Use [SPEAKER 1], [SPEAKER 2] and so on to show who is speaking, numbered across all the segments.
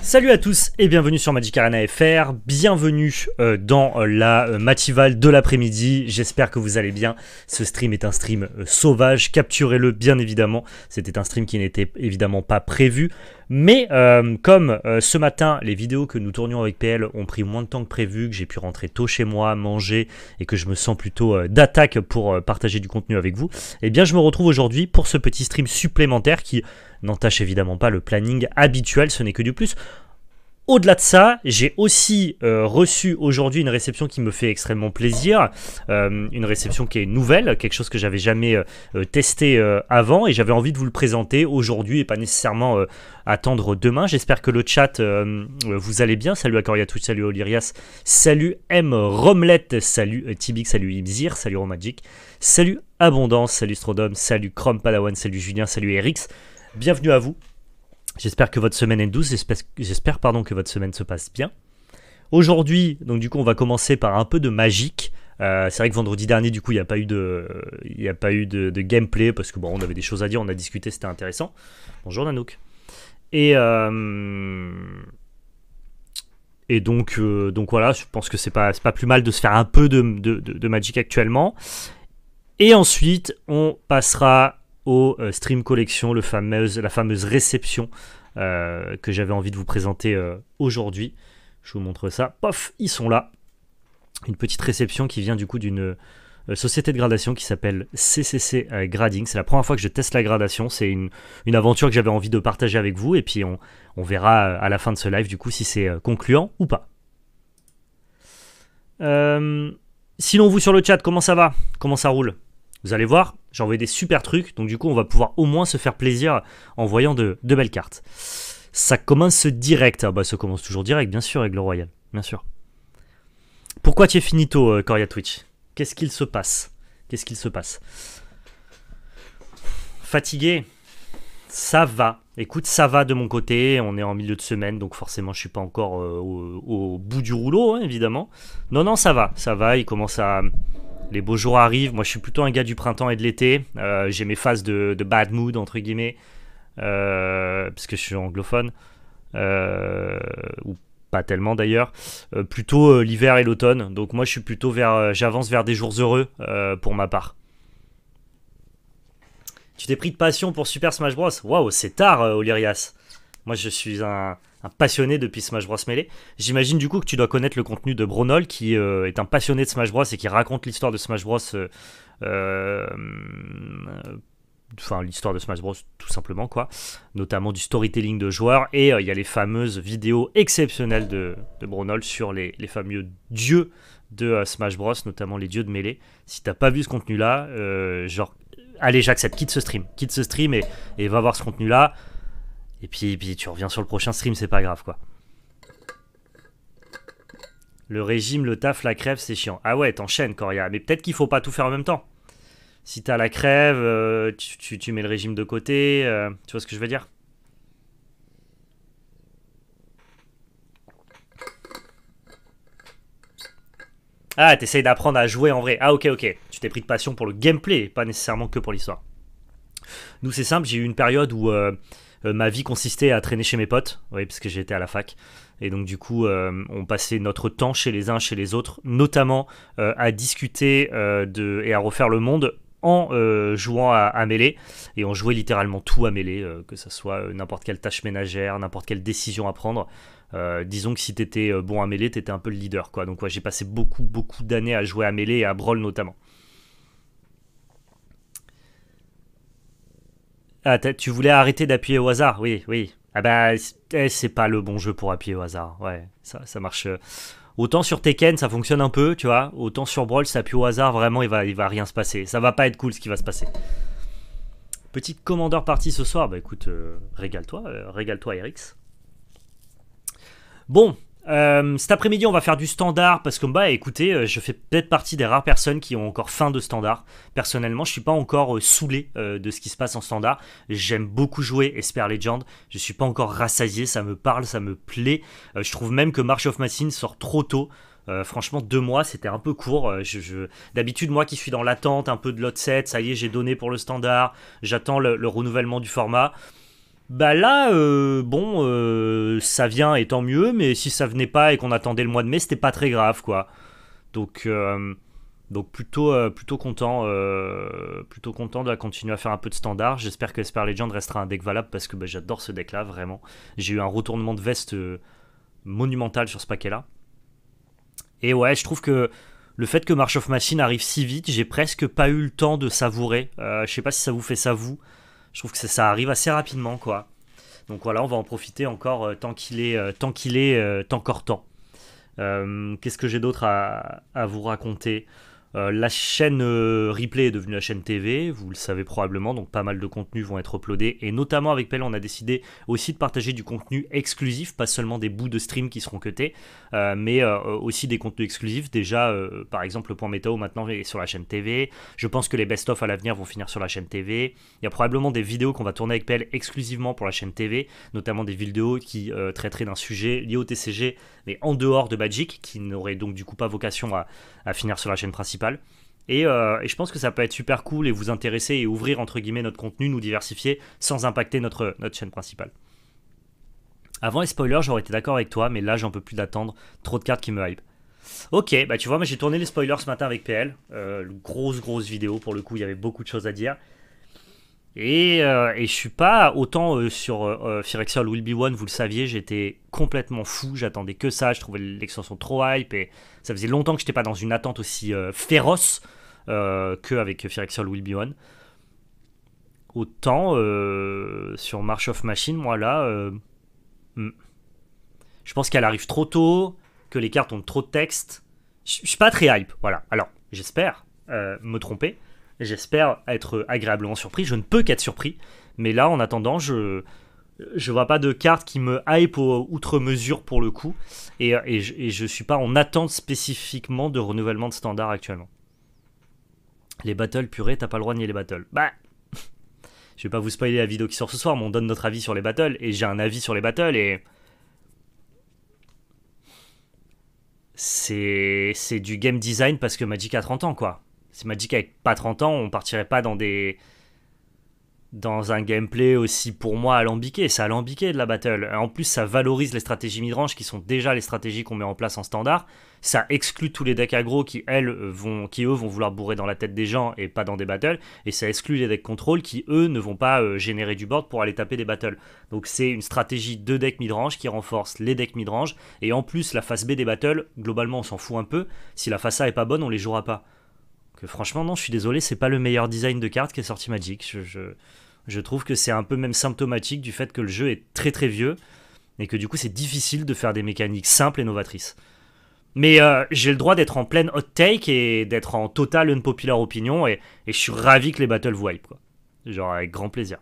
[SPEAKER 1] Salut à tous et bienvenue sur Magic Arena FR, bienvenue euh, dans euh, la euh, Matival de l'après-midi, j'espère que vous allez bien, ce stream est un stream sauvage, capturez-le bien évidemment, c'était un stream qui n'était évidemment pas prévu, mais comme ce matin, les vidéos que nous tournions avec PL ont pris moins de temps que prévu, que j'ai pu rentrer tôt chez moi, manger et que je me sens plutôt d'attaque pour partager du contenu avec vous, eh bien je me retrouve aujourd'hui pour ce petit stream supplémentaire qui, n'entache évidemment pas le planning habituel, ce n'est que du plus. Au-delà de ça, j'ai aussi euh, reçu aujourd'hui une réception qui me fait extrêmement plaisir, euh, une réception qui est nouvelle, quelque chose que j'avais jamais euh, testé avant et j'avais envie de vous le présenter aujourd'hui et pas nécessairement attendre demain. J'espère que le chat vous allez bien. Salut à tout salut Olirias, salut M Romlet, salut Tibic, salut Ibzir, salut Romagic, salut Abondance, salut Strodome, salut Chrome Padawan, salut Julien, salut Erix. Bienvenue à vous. J'espère que votre semaine est douce. J'espère pardon que votre semaine se passe bien. Aujourd'hui, donc du coup, on va commencer par un peu de magique. Euh, c'est vrai que vendredi dernier, du coup, il n'y a pas eu de, il a pas eu de, gameplay parce que bon, on avait des choses à dire, on a discuté, c'était intéressant. Bonjour Nanook. Et euh, et donc, euh, donc voilà, je pense que c'est pas, pas plus mal de se faire un peu de, de, actuellement. Et ensuite, on passera euh, stream collection, le fameuse, la fameuse réception euh, que j'avais envie de vous présenter euh, aujourd'hui. Je vous montre ça. Pof, ils sont là. Une petite réception qui vient du coup d'une société de gradation qui s'appelle CCC Grading. C'est la première fois que je teste la gradation. C'est une, aventure que j'avais envie de partager avec vous. Et puis on, on, verra à la fin de ce live du coup si c'est concluant ou pas. sinon, vous sur le chat, comment ça va Comment ça roule Vous allez voir, j'ai envoyé des super trucs, donc du coup on va pouvoir au moins se faire plaisir en voyant de, belles cartes. Ça commence direct. Ah bah ça commence toujours direct, bien sûr, avec le Royal, bien sûr. Pourquoi tu es finito, euh, Coria Twitch Qu'est-ce qu'il se passe Qu'est-ce qu'il se passe Fatigué Ça va. Écoute, ça va de mon côté. On est en milieu de semaine, donc forcément, je suis pas encore euh, au, bout du rouleau, hein, évidemment. Non, non, ça va, ça va. Il commence à les beaux jours arrivent. Moi, je suis plutôt un gars du printemps et de l'été. Euh, j'ai mes phases de, bad mood, entre guillemets, euh, parce que je suis anglophone. Euh, ou pas tellement d'ailleurs, plutôt l'hiver et l'automne. Donc moi je suis plutôt vers, j'avance vers des jours heureux pour ma part. Tu t'es pris de passion pour Super Smash Bros. Waouh, c'est tard, Olirias. Moi, je suis un, passionné depuis Smash Bros Melee. J'imagine du coup que tu dois connaître le contenu de Bronol, qui euh, est un passionné de Smash Bros et qui raconte l'histoire de Smash Bros. Euh, euh, enfin l'histoire de Smash Bros tout simplement quoi, notamment du storytelling de joueurs et il y a les fameuses vidéos exceptionnelles de, Bronol sur les, fameux dieux de Smash Bros, notamment les dieux de mêlée. Si t'as pas vu ce contenu là, genre, allez, j'accepte, quitte ce stream, quitte ce stream et va voir ce contenu là. Et puis, puis tu reviens sur le prochain stream, c'est pas grave quoi. Le régime, le taf, la crève, c'est chiant. Ah ouais, t'enchaînes, Coria. Mais peut-être qu'il faut pas tout faire en même temps. Si t'as la crève, euh, tu, tu, mets le régime de côté. Euh, tu vois ce que je veux dire Ah, t'essayes d'apprendre à jouer en vrai. Ah, ok, ok. Tu t'es pris de passion pour le gameplay, pas nécessairement que pour l'histoire. Nous, c'est simple, j'ai eu une période où euh, euh, ma vie consistait à traîner chez mes potes, oui, parce que j'étais à la fac. Et donc du coup, euh, on passait notre temps chez les uns, chez les autres, notamment euh, à discuter de, et à refaire le monde en jouant à, mêlée et on jouait littéralement tout à mêlée, que ce soit n'importe quelle tâche ménagère n'importe quelle décision à prendre disons que si t'étais bon à mêler t'étais un peu le leader quoi donc ouais, j'ai passé beaucoup beaucoup d'années à jouer à mêler et à brawl notamment Ah, tu voulais arrêter d'appuyer au hasard, oui, oui. Ah bah, c'est eh, pas le bon jeu pour appuyer au hasard, ouais, ça, marche. Euh. Autant sur Tekken, ça fonctionne un peu, tu vois, autant sur Brawl, ça appuie au hasard, vraiment, il va, il va rien se passer. Ça va pas être cool ce qui va se passer. Petite commandeur partie ce soir, bah écoute, euh, régale-toi, euh, régale-toi, Erix. Bon, euh, cet après-midi, on va faire du standard parce que, bah écoutez, euh, je fais peut-être partie des rares personnes qui ont encore faim de standard. Personnellement, je suis pas encore euh, saoulé de ce qui se passe en standard. J'aime beaucoup jouer Esper Legend. Je suis pas encore rassasié, ça me parle, ça me plaît. je trouve même que March of Machine sort trop tôt. franchement, deux mois, c'était un peu court. D'habitude, moi qui suis dans l'attente un peu de l'autre set ça y est, j'ai donné pour le standard, j'attends le, renouvellement du format. Bah là, euh, bon, euh, ça vient et tant mieux, mais si ça venait pas et qu'on attendait le mois de mai, c'était pas très grave, quoi. Donc, euh, donc plutôt, plutôt content, plutôt content de continuer à faire un peu de standard. J'espère que Esper Legend restera un deck valable parce que bah, j'adore ce deck-là, vraiment. J'ai eu un retournement de veste monumental sur ce paquet-là. Et ouais, je trouve que le fait que March of Machine arrive si vite, j'ai presque pas eu le temps de savourer. je sais pas si ça vous fait ça vous. Je trouve que ça, arrive assez rapidement, quoi. Donc voilà, on va en profiter encore euh, tant qu'il est, euh, tant qu'il est, euh, encore temps. Qu'est-ce que j'ai d'autre à, vous raconter euh, la chaîne euh, replay est devenue la chaîne TV, vous le savez probablement, donc pas mal de contenus vont être uploadés. Et notamment avec Pelle, on a décidé aussi de partager du contenu exclusif, pas seulement des bouts de stream qui seront cutés, euh, mais aussi des contenus exclusifs. Déjà, par exemple, le point météo maintenant est sur la chaîne TV. Je pense que les best-of à l'avenir vont finir sur la chaîne TV. Il y a probablement des vidéos qu'on va tourner avec Pelle exclusivement pour la chaîne TV, notamment des vidéos qui traiteraient d'un sujet lié au TCG, mais en dehors de Magic, qui n'aurait donc du coup pas vocation à finir sur la chaîne principale euh, et, je pense que ça peut être super cool et vous intéresser et ouvrir entre guillemets notre contenu, nous diversifier sans impacter notre, notre chaîne principale. Avant les spoilers, j'aurais été d'accord avec toi, mais là j'en peux plus d'attendre. Trop de cartes qui me hype. Ok, bah tu vois, j'ai tourné les spoilers ce matin avec PL. Euh, grosse, grosse vidéo pour le coup, il y avait beaucoup de choses à dire. Et, euh, je suis pas autant euh, sur euh, euh Will Be One, vous le saviez, j'étais complètement fou, j'attendais que ça, je trouvais l'extension trop hype et ça faisait longtemps que j'étais pas dans une attente aussi euh, féroce qu'avec ou Will Be One. Autant sur March of Machine, moi là, hmm. je pense qu'elle arrive trop tôt, que les cartes ont trop de texte. Je suis pas très hype, voilà. Alors, j'espère me tromper J'espère être agréablement surpris. Je ne peux qu'être surpris. Mais là, en attendant, je je vois pas de carte qui me hype outre mesure pour le coup. Et, je, suis pas en attente spécifiquement de renouvellement de standard actuellement. Les battles, purée, t'as pas le droit de nier les battles. Bah je vais pas vous spoiler la vidéo qui sort ce soir, mais on donne notre avis sur les battles, et j'ai un avis sur les battles, et... C'est... C'est du game design parce que Magic a 30 ans, quoi. C'est dit avec pas 30 ans, on partirait pas dans des dans un gameplay aussi pour moi alambiqué, c'est alambiqué de la battle. En plus, ça valorise les stratégies midrange qui sont déjà les stratégies qu'on met en place en standard. Ça exclut tous les decks aggro qui elles vont, qui eux vont vouloir bourrer dans la tête des gens et pas dans des battles. Et ça exclut les decks contrôle qui eux ne vont pas euh, générer du board pour aller taper des battles. Donc c'est une stratégie de deck midrange qui renforce les decks midrange. Et en plus, la phase B des battles, globalement, on s'en fout un peu. Si la face A est pas bonne, on les jouera pas franchement, non, je suis désolé, c'est pas le meilleur design de carte qui est sorti Magic. Je, je, trouve que c'est un peu même symptomatique du fait que le jeu est très très vieux et que du coup, c'est difficile de faire des mécaniques simples et novatrices. Mais euh, j'ai le droit d'être en pleine hot take et d'être en totale unpopular opinion et, et je suis ravi que les battles vous quoi. Genre avec grand plaisir.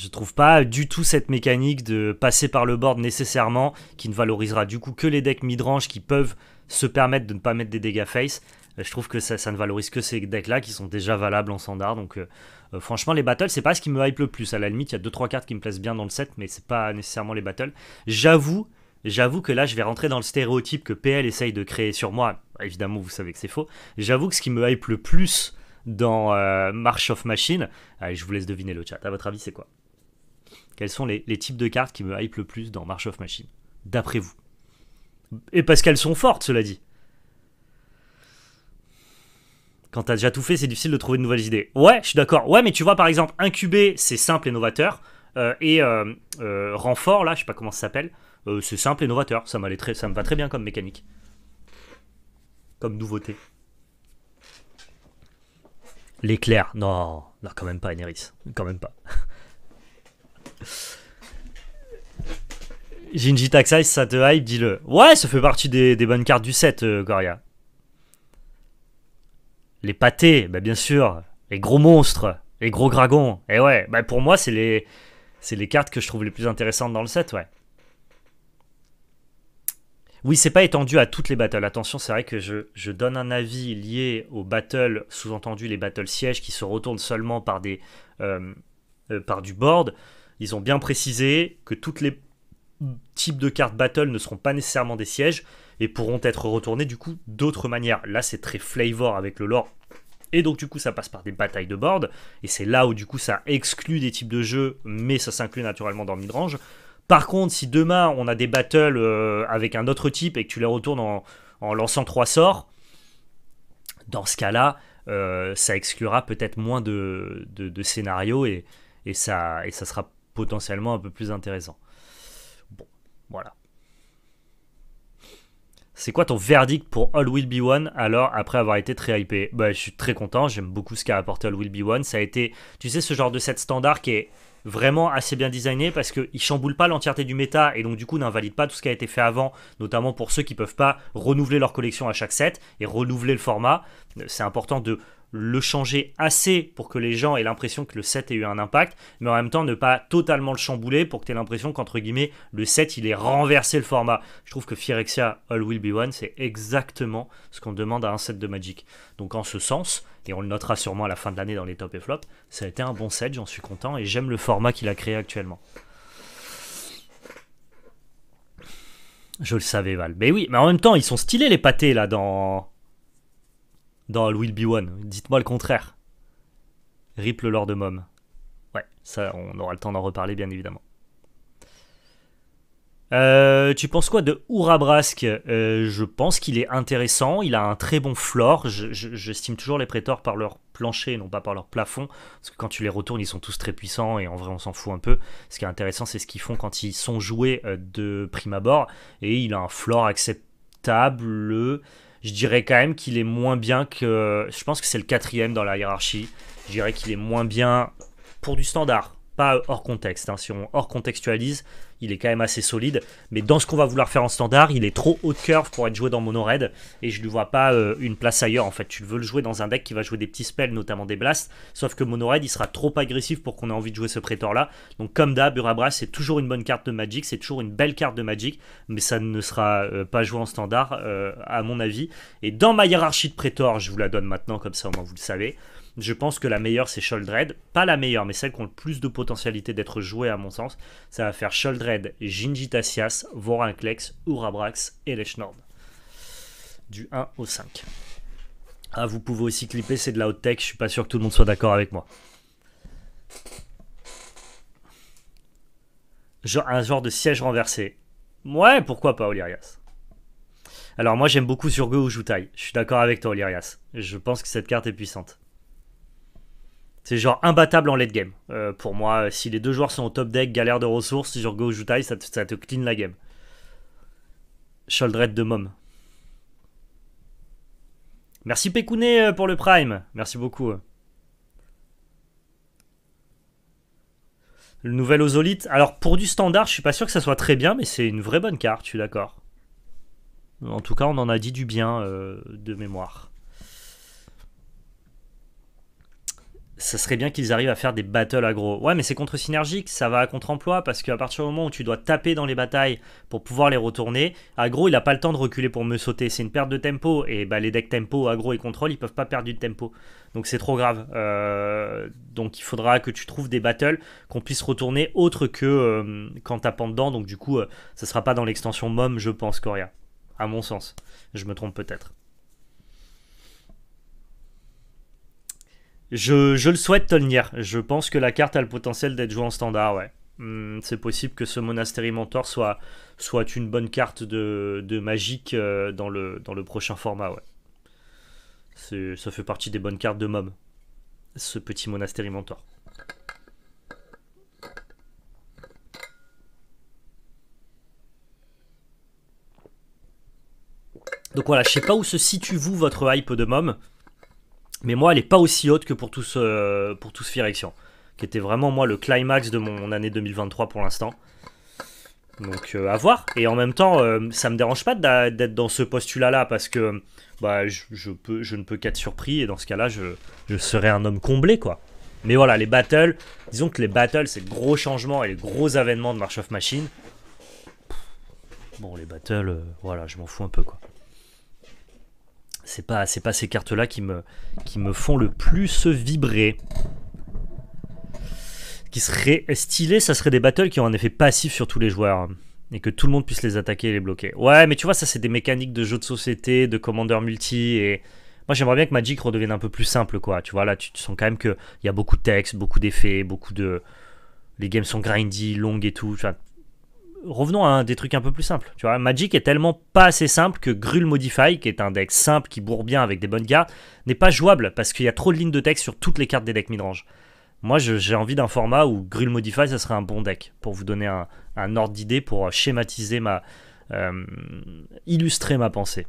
[SPEAKER 1] Je trouve pas du tout cette mécanique de passer par le board nécessairement, qui ne valorisera du coup que les decks midrange qui peuvent se permettre de ne pas mettre des dégâts face. Euh, je trouve que ça, ne valorise que ces decks-là qui sont déjà valables en standard. Donc euh, euh, franchement, les battles, c'est pas ce qui me hype le plus. À la limite, il y a 2-3 cartes qui me plaisent bien dans le set, mais c'est pas nécessairement les battles. J'avoue, j'avoue que là, je vais rentrer dans le stéréotype que PL essaye de créer sur moi. Évidemment, vous savez que c'est faux. J'avoue que ce qui me hype le plus dans March of Machine, allez, je vous laisse deviner le chat. À votre avis, c'est quoi quels sont les, types de cartes qui me hype le plus dans March of Machine, d'après vous Et parce qu'elles sont fortes, cela dit. Quand t'as déjà tout fait, c'est difficile de trouver de nouvelles idées. Ouais, je suis d'accord. Ouais, mais tu vois, par exemple, Incubé c'est simple et novateur. Euh, et euh, euh, renfort, là, je sais pas comment ça s'appelle, c'est simple et novateur. Ça, très, ça me va très bien comme mécanique. Comme nouveauté. L'éclair, non, non, quand même pas, Eneris. Quand même pas. Jinji ça te hype, dis-le. Ouais, ça fait partie des, bonnes cartes du set, euh, Goria. Les pâtés, bah, bien sûr. Les gros monstres, les gros dragons. Et ouais, bah, pour moi, c'est les, c'est les cartes que je trouve les plus intéressantes dans le set, ouais. Oui, c'est pas étendu à toutes les battles. Attention, c'est vrai que je, donne un avis lié aux battles, sous-entendu les battles sièges qui se retournent seulement par, des, euh, euh, par du board. Ils ont bien précisé que tous les types de cartes battle ne seront pas nécessairement des sièges et pourront être retournés du coup d'autres manières. Là, c'est très flavor avec le lore. Et donc, du coup, ça passe par des batailles de board. Et c'est là où, du coup, ça exclut des types de jeux, mais ça s'inclut naturellement dans Midrange. Par contre, si demain on a des battles euh, avec un autre type et que tu les retournes en, lançant trois sorts, dans ce cas-là, euh, ça exclura peut-être moins de, scénarios et, ça, et ça sera potentiellement un peu plus intéressant. Bon, voilà. C'est quoi ton verdict pour All Will Be One alors après avoir été très hypé bah, Je suis très content, j'aime beaucoup ce qu'a apporté All Will Be One. Ça a été, tu sais, ce genre de set standard qui est vraiment assez bien designé parce que il chamboule pas l'entièreté du méta et donc du coup n'invalide pas tout ce qui a été fait avant, notamment pour ceux qui peuvent pas renouveler leur collection à chaque set et renouveler le format. C'est important de le changer assez pour que les gens aient l'impression que le set ait eu un impact, mais en même temps ne pas totalement le chambouler pour que tu aies l'impression qu'entre guillemets le set il ait renversé le format. Je trouve que Phyrexia All Will Be One c'est exactement ce qu'on demande à un set de Magic. Donc en ce sens, et on le notera sûrement à la fin de l'année dans les top et flop, ça a été un bon set, j'en suis content et j'aime le format qu'il a créé actuellement. Je le savais Val. Mais oui, mais en même temps ils sont stylés les pâtés là dans dans Will Be One. Dites-moi le contraire. Rip le Lord de Mom. Ouais, ça, on aura le temps d'en reparler, bien évidemment. Euh, tu penses quoi de Ourabrasque euh, Je pense qu'il est intéressant, il a un très bon floor. J'estime toujours les prétors par leur plancher, non pas par leur plafond, parce que quand tu les retournes, ils sont tous très puissants et en vrai, on s'en fout un peu. Ce qui est intéressant, c'est ce qu'ils font quand ils sont joués euh, de prime abord et il a un floor acceptable je dirais quand même qu'il est moins bien que. Je pense que c'est le quatrième dans la hiérarchie. Je dirais qu'il est moins bien pour du standard pas hors contexte. Hein. Si on hors contextualise, il est quand même assez solide. Mais dans ce qu'on va vouloir faire en standard, il est trop haut de curve pour être joué dans mono Red Et je ne lui vois pas euh, une place ailleurs en fait. Tu veux le jouer dans un deck qui va jouer des petits spells, notamment des blasts. Sauf que mono Red, il sera trop agressif pour qu'on ait envie de jouer ce prétor là. Donc comme d'hab, Urabra, c'est toujours une bonne carte de Magic, c'est toujours une belle carte de Magic. Mais ça ne sera euh, pas joué en standard, euh, à mon avis. Et dans ma hiérarchie de prétor, je vous la donne maintenant, comme ça au moins vous le savez. Je pense que la meilleure, c'est Sholdred. Pas la meilleure, mais celle qui a le plus de potentialité d'être jouée, à mon sens. Ça va faire Sholdred, Gingitasias, Vorinclex, Urabrax et Leshnord. Du 1 au 5. Ah, vous pouvez aussi clipper, c'est de la haute tech. Je suis pas sûr que tout le monde soit d'accord avec moi. Genre, un genre de siège renversé. Ouais, pourquoi pas, Olyrias. alors moi j'aime beaucoup Surgo ou Joutai. Je suis d'accord avec toi Olyrias. Je pense que cette carte est puissante. C'est genre imbattable en late game. Euh, pour moi, si les deux joueurs sont au top deck, galère de ressources, genre Go Jutai, ça, ça, te clean la game. Sholdred de Mom. Merci Pekuné euh, pour le Prime. Merci beaucoup. Le nouvel Ozolite. Alors pour du standard, je suis pas sûr que ça soit très bien, mais c'est une vraie bonne carte, je suis d'accord. En tout cas, on en a dit du bien euh, de mémoire. ça serait bien qu'ils arrivent à faire des battles aggro. Ouais, mais c'est contre-synergique, ça va à contre-emploi, parce qu'à partir du moment où tu dois taper dans les batailles pour pouvoir les retourner, aggro, il n'a pas le temps de reculer pour me sauter. C'est une perte de tempo, et bah, les decks tempo, aggro et contrôle, ils peuvent pas perdre du tempo. Donc c'est trop grave. Euh, donc il faudra que tu trouves des battles qu'on puisse retourner autre que euh, quand tu tapant dedans. Donc du coup, euh, ça sera pas dans l'extension MOM, je pense, Coria. À mon sens. Je me trompe peut-être. Je, le souhaite, Tolnir. Je pense que la carte a le potentiel d'être jouée en standard, ouais. Hmm, c'est possible que ce monastéri Mentor soit, soit une bonne carte de, de magique euh, dans, le, dans le prochain format, ouais. Ça fait partie des bonnes cartes de mom. ce petit monastéri Mentor. Donc voilà, je sais pas où se situe vous votre hype de mom. Mais moi, elle est pas aussi haute que pour tout ce euh, pour tous qui était vraiment, moi, le climax de mon année 2023 pour l'instant. Donc, euh, à voir. Et en même temps, euh, ça me dérange pas d'être dans ce postulat-là, parce que bah, je, peux, je ne peux qu'être surpris, et dans ce cas-là, je, serai un homme comblé, quoi. Mais voilà, les battles, disons que les battles, c'est gros changement et les gros avènements de March of Machine. Bon, les battles, voilà, je m'en fous un peu, quoi c'est pas, pas ces cartes-là qui me, qui me font le plus vibrer. Qui serait stylé, ça serait des battles qui ont un effet passif sur tous les joueurs. Et que tout le monde puisse les attaquer et les bloquer. Ouais, mais tu vois, ça c'est des mécaniques de jeux de société, de commander multi et... Moi, j'aimerais bien que Magic redevienne un peu plus simple, quoi. Tu vois, là, tu, sens quand même qu'il y a beaucoup de textes, beaucoup d'effets, beaucoup de. Les games sont grindy, longues et tout revenons à des trucs un peu plus simples. Tu vois, Magic est tellement pas assez simple que Grul Modify, qui est un deck simple qui bourre bien avec des bonnes gars, n'est pas jouable parce qu'il y a trop de lignes de texte sur toutes les cartes des decks midrange. Moi, j'ai envie d'un format où Grul Modify, ça serait un bon deck pour vous donner un, ordre d'idée pour euh, schématiser ma. Euh, illustrer ma pensée.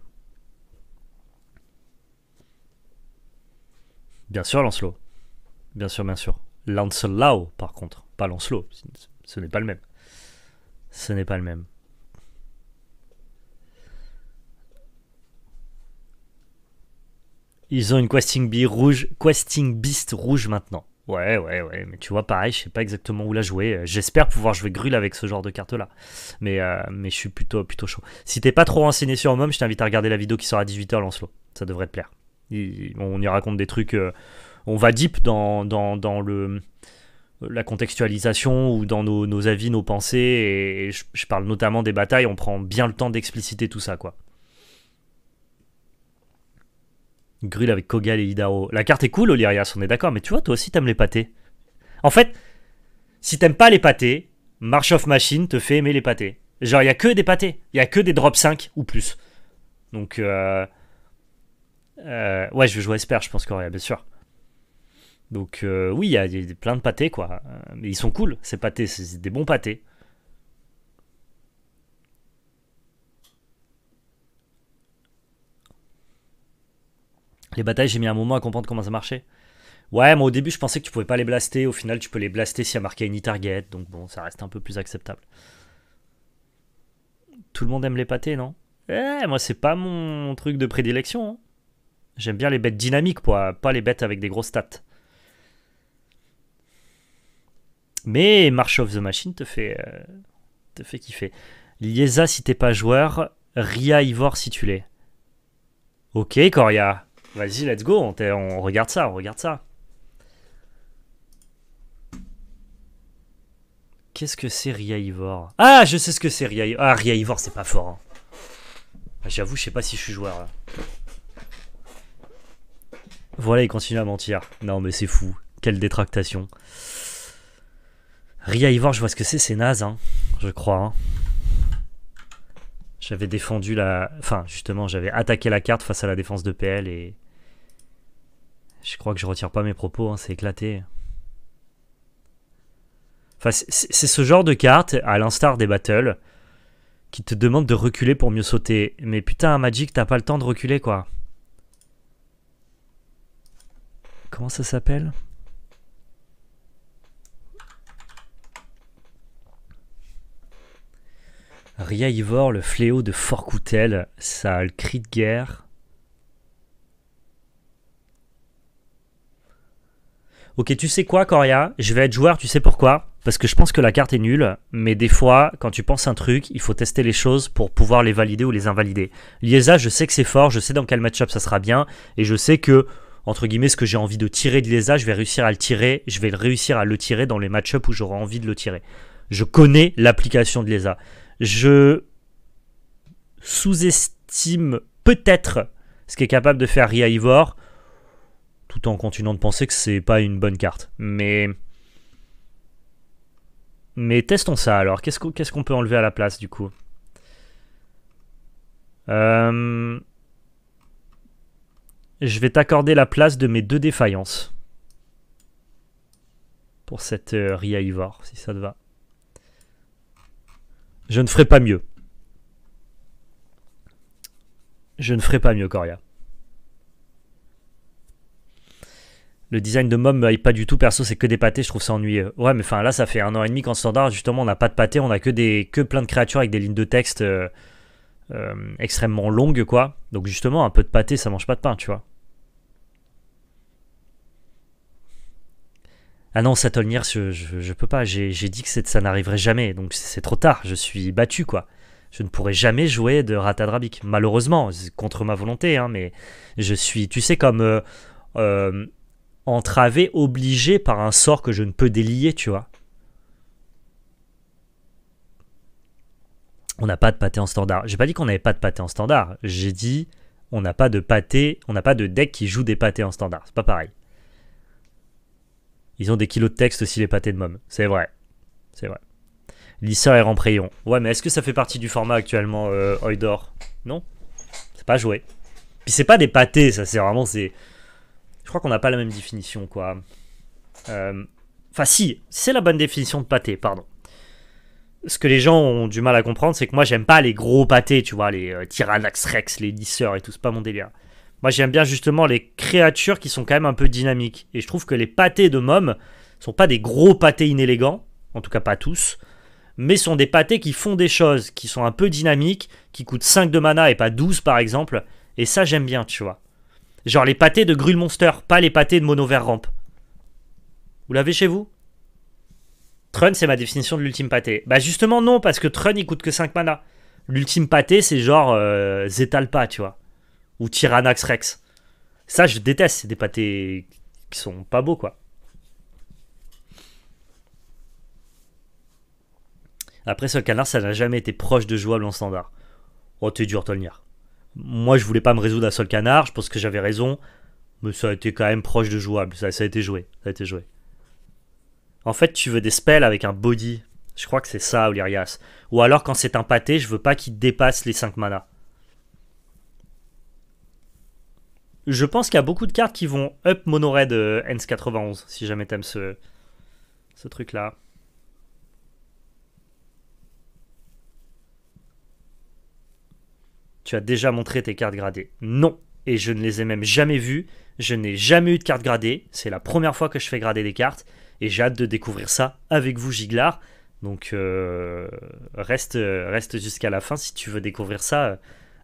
[SPEAKER 1] Bien sûr, Lancelot. Bien sûr, bien sûr. Lancelot, par contre, pas Lancelot, ce n'est pas le même ce n'est pas le même. Ils ont une questing bee rouge, questing beast rouge maintenant. Ouais, ouais, ouais, mais tu vois, pareil, je sais pas exactement où la jouer. Euh, j'espère pouvoir jouer Grul avec ce genre de carte-là. Mais, euh, mais je suis plutôt, plutôt chaud. Si t'es pas trop renseigné sur Mom, je t'invite à regarder la vidéo qui sort à 18h, Lancelot. Ça devrait te plaire. on y raconte des trucs. Euh, on va deep dans, dans, dans le la contextualisation ou dans nos, avis, nos pensées, et je, parle notamment des batailles, on prend bien le temps d'expliciter tout ça, quoi. Grill avec Kogal et Hidaro. La carte est cool, Olyrias, on est d'accord, mais tu vois, toi aussi, t'aimes les pâtés. En fait, si t'aimes pas les pâtés, March of Machine te fait aimer les pâtés. Genre, il y a que des pâtés, il y a que des drops 5 ou plus. Donc, euh, euh, ouais, je vais jouer Esper, je pense, a bien sûr. Donc euh, oui, il y, a, plein de pâtés, quoi. Euh, mais ils sont cool, ces pâtés, c'est des bons pâtés. Les batailles, j'ai mis un moment à comprendre comment ça marchait. Ouais, moi au début, je pensais que tu pouvais pas les blaster. Au final, tu peux les blaster s'il y a marqué any target. Donc bon, ça reste un peu plus acceptable. Tout le monde aime les pâtés, non Eh, moi, c'est pas mon truc de prédilection. Hein. J'aime bien les bêtes dynamiques, quoi. Pas les bêtes avec des grosses stats. Mais March of the Machine te fait, euh, te fait kiffer. Liesa si t'es pas joueur, Ria Ivor si tu l'es. Ok Coria, vas-y let's go, on, on regarde ça, on regarde ça. Qu'est-ce que c'est Ria Ivor Ah je sais ce que c'est Ria Ivor. Ah Ria Ivor c'est pas fort. Hein. Ah, j'avoue je sais pas si je suis joueur Voilà il continue à mentir. Non mais c'est fou, quelle détractation. Ria Ivor, je vois ce que c'est, c'est naze, hein, je crois. Hein. J'avais défendu la. Enfin, justement, j'avais attaqué la carte face à la défense de PL et. Je crois que je retire pas mes propos, hein, c'est éclaté. Enfin, c'est ce genre de carte, à l'instar des battles, qui te demande de reculer pour mieux sauter. Mais putain, à Magic, t'as pas le temps de reculer, quoi. Comment ça s'appelle Ria Ivor, le fléau de Fort Coutel, ça a le cri de guerre. Ok, tu sais quoi, Coria Je vais être joueur, tu sais pourquoi Parce que je pense que la carte est nulle, mais des fois, quand tu penses un truc, il faut tester les choses pour pouvoir les valider ou les invalider. Liesa, je sais que c'est fort, je sais dans quel match-up ça sera bien, et je sais que, entre guillemets, ce que j'ai envie de tirer de Liesa, je vais réussir à le tirer, je vais réussir à le tirer dans les match-up où j'aurai envie de le tirer. Je connais l'application de Liesa je sous-estime peut-être ce qu'est capable de faire Ria Ivor, tout en continuant de penser que c'est pas une bonne carte. Mais. Mais testons ça alors. Qu'est-ce qu'on peut enlever à la place du coup euh, Je vais t'accorder la place de mes deux défaillances. Pour cette euh, Ria Ivor, si ça te va. Je ne ferai pas mieux. Je ne ferai pas mieux, Coria. Le design de Mom me pas du tout, perso, c'est que des pâtés, je trouve ça ennuyeux. Ouais, mais enfin là, ça fait un an et demi qu'en standard, justement, on n'a pas de pâtés, on a que, des, que plein de créatures avec des lignes de texte euh, euh, extrêmement longues, quoi. Donc justement, un peu de pâté, ça mange pas de pain, tu vois. Ah non, cette je, je, je, peux pas. J'ai dit que ça n'arriverait jamais. Donc c'est trop tard. Je suis battu, quoi. Je ne pourrai jamais jouer de Ratadrabic. Malheureusement, contre ma volonté. Hein, mais je suis, tu sais, comme euh, euh, entravé, obligé par un sort que je ne peux délier, tu vois. On n'a pas de pâté en standard. J'ai pas dit qu'on n'avait pas de pâté en standard. J'ai dit on n'a pas de pâté, on n'a pas de deck qui joue des pâtés en standard. C'est pas pareil. Ils ont des kilos de texte aussi, les pâtés de mom C'est vrai. C'est vrai. Lisseur et Remprayon. Ouais, mais est-ce que ça fait partie du format actuellement, euh, Oidor Non C'est pas joué. Puis c'est pas des pâtés, ça, c'est vraiment. c'est. Je crois qu'on n'a pas la même définition, quoi. Euh, enfin, si, c'est la bonne définition de pâté, pardon. Ce que les gens ont du mal à comprendre, c'est que moi, j'aime pas les gros pâtés, tu vois, les euh, Tyrannax Rex, les lisseurs et tout, c'est pas mon délire. Moi, j'aime bien justement les créatures qui sont quand même un peu dynamiques. Et je trouve que les pâtés de Mom sont pas des gros pâtés inélégants, en tout cas pas tous, mais sont des pâtés qui font des choses, qui sont un peu dynamiques, qui coûtent 5 de mana et pas 12 par exemple. Et ça, j'aime bien, tu vois. Genre les pâtés de Grul Monster, pas les pâtés de Mono Vert Ramp. Vous l'avez chez vous Trun, c'est ma définition de l'ultime pâté. Bah justement non, parce que Trun, il coûte que 5 mana. L'ultime pâté, c'est genre euh, Zetalpa, tu vois ou Tyrannax Rex. Ça, je déteste. C'est des pâtés qui sont pas beaux, quoi. Après, Sol Canard, ça n'a jamais été proche de jouable en standard. Oh, t'es dur, Tolnir. Moi, je voulais pas me résoudre à Sol Canard. Je pense que j'avais raison. Mais ça a été quand même proche de jouable. Ça, a été joué. Ça a été joué. En fait, tu veux des spells avec un body. Je crois que c'est ça, Olyrias. Ou alors, quand c'est un pâté, je veux pas qu'il dépasse les 5 manas. Je pense qu'il y a beaucoup de cartes qui vont up mono raid euh, 91 si jamais t'aimes ce, ce truc là. Tu as déjà montré tes cartes gradées. Non, et je ne les ai même jamais vues. Je n'ai jamais eu de cartes gradées. C'est la première fois que je fais grader des cartes et j'ai hâte de découvrir ça avec vous, Giglar. Donc euh, reste, euh, reste jusqu'à la fin si tu veux découvrir ça. Euh,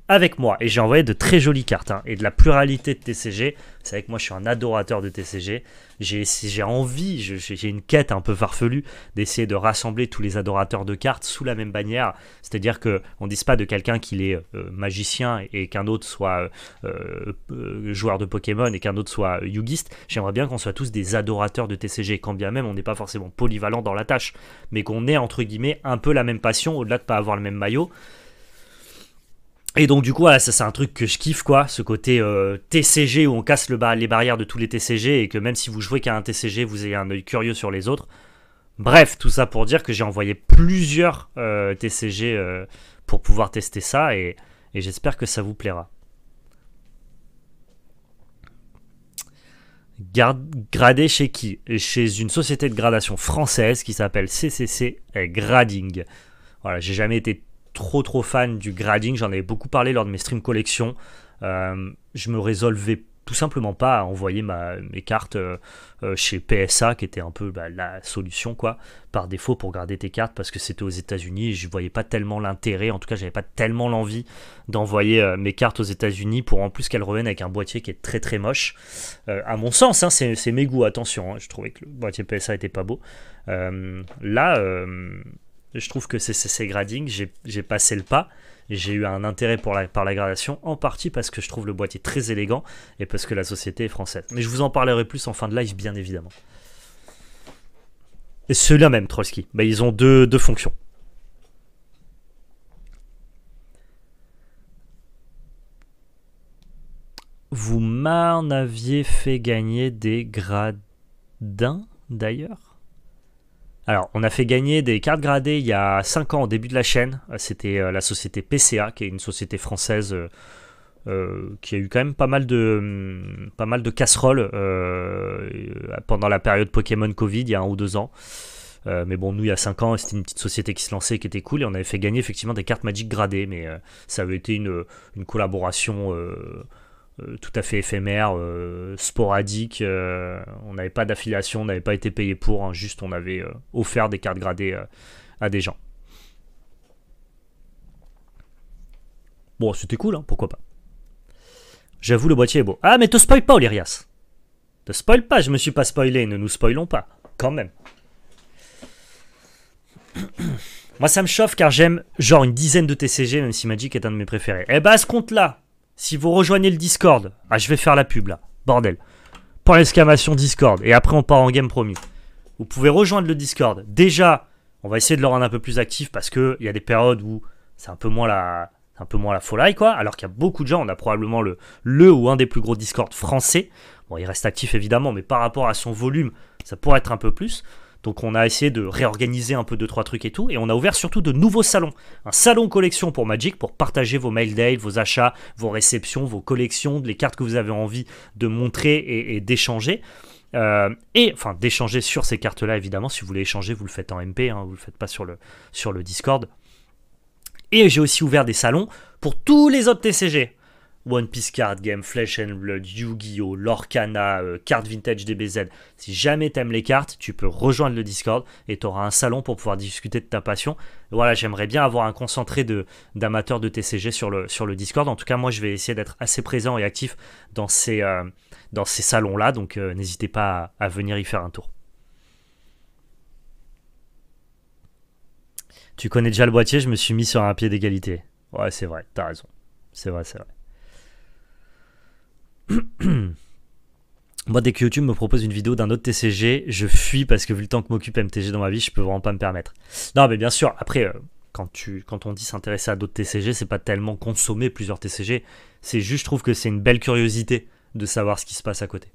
[SPEAKER 1] avec moi. Et j'ai envoyé de très jolies cartes hein. et de la pluralité de TCG. c'est avec que moi je suis un adorateur de TCG. J'ai envie, j'ai une quête un peu farfelue d'essayer de rassembler tous les adorateurs de cartes sous la même bannière. C'est-à-dire qu'on ne dise pas de quelqu'un qu'il est euh, magicien et qu'un autre soit euh, euh, joueur de Pokémon et qu'un autre soit yugiste. J'aimerais bien qu'on soit tous des adorateurs de TCG, quand bien même on n'est pas forcément polyvalent dans la tâche, mais qu'on ait entre guillemets un peu la même passion au-delà de ne pas avoir le même maillot. Et donc du coup, ça c'est un truc que je kiffe quoi, ce côté euh, TCG où on casse le les barrières de tous les TCG et que même si vous jouez qu'à un TCG, vous ayez un œil curieux sur les autres. Bref, tout ça pour dire que j'ai envoyé plusieurs euh, TCG euh, pour pouvoir tester ça et, j'espère que ça vous plaira. gradé chez qui Chez une société de gradation française qui s'appelle CCC Grading. Voilà, j'ai jamais été trop trop fan du grading, j'en avais beaucoup parlé lors de mes stream collections. Euh, je me résolvais tout simplement pas à envoyer mes cartes euh, euh, chez PSA, qui était un peu bah, la solution quoi, par défaut pour garder tes cartes, parce que c'était aux États-Unis je voyais pas tellement l'intérêt, en tout cas j'avais pas tellement l'envie d'envoyer mes cartes aux États-Unis pour en plus qu'elles reviennent avec un boîtier qui est très très moche. à mon sens, hein, c'est mes goûts, attention, hein, je trouvais que le boîtier PSA était pas beau. là je trouve que c'est ces gradings, j'ai passé le pas. J'ai eu un intérêt pour la, par la gradation, en partie parce que je trouve le boîtier très élégant et parce que la société est française. Mais je vous en parlerai plus en fin de live, bien évidemment. Et ceux là même, Trotsky. Bah, ils ont deux, deux fonctions. Vous m'en aviez fait gagner des gradins, d'ailleurs alors, on a fait gagner des cartes gradées il y a 5 ans au début de la chaîne. Euh, c'était euh, la société PCA, qui est une société française euh, qui a eu quand même pas mal de, mm, pas mal de casseroles pendant la période Pokémon Covid, il y a un ou deux ans. mais bon, nous, il y a 5 ans, c'était une petite société qui se lançait, qui était cool, et on avait fait gagner effectivement des cartes Magic gradées, mais ça avait été une, une collaboration euh, tout à fait éphémère, euh, sporadique. Euh, on n'avait pas d'affiliation, on n'avait pas été payé pour, hein, juste on avait offert des cartes gradées à des gens. Bon, c'était cool, hein, pourquoi pas. J'avoue, le boîtier est beau. Ah, mais te spoil pas, Olyrias. Te spoil pas, je me suis pas spoilé, ne nous spoilons pas, quand même. Moi, ça me chauffe car j'aime genre une dizaine de TCG, même si Magic est un de mes préférés. Eh bah, ben, à ce compte-là, si vous rejoignez le Discord, ah, je vais faire la pub là, bordel. pour d'exclamation Discord. Et après, on part en game promis. Vous pouvez rejoindre le Discord. Déjà, on va essayer de le rendre un peu plus actif parce qu'il y a des périodes où c'est un peu moins la, un peu moins la folie, quoi. Alors qu'il y a beaucoup de gens, on a probablement le, le ou un des plus gros Discord français. Bon, il reste actif évidemment, mais par rapport à son volume, ça pourrait être un peu plus. Donc on a essayé de réorganiser un peu deux trois trucs et tout, et on a ouvert surtout de nouveaux salons. Un salon collection pour Magic pour partager vos mail days, vos achats, vos réceptions, vos collections, les cartes que vous avez envie de montrer et, d'échanger. Euh, et enfin d'échanger sur ces cartes-là évidemment. Si vous voulez échanger, vous le faites en MP, vous hein, vous le faites pas sur le sur le Discord. Et j'ai aussi ouvert des salons pour tous les autres TCG. One Piece Card Game, Flesh and Blood, Yu-Gi-Oh, Lorcana, euh, Vintage DBZ. Si jamais t'aimes les cartes, tu peux rejoindre le Discord et t'auras un salon pour pouvoir discuter de ta passion. Voilà, j'aimerais bien avoir un concentré de, d'amateurs de TCG sur le, sur le Discord. En tout cas, moi, je vais essayer d'être assez présent et actif dans ces, euh, dans ces salons-là. Donc, euh, n'hésitez pas à, à venir y faire un tour. Tu connais déjà le boîtier, je me suis mis sur un pied d'égalité. Ouais, c'est vrai, t'as raison. C'est vrai, c'est vrai. Moi, dès que YouTube me propose une vidéo d'un autre TCG, je fuis parce que vu le temps que m'occupe MTG dans ma vie, je peux vraiment pas me permettre. Non, mais bien sûr, après, euh, quand, on dit s'intéresser à d'autres TCG, c'est pas tellement consommer plusieurs TCG, c'est juste, je trouve que c'est une belle curiosité de savoir ce qui se passe à côté.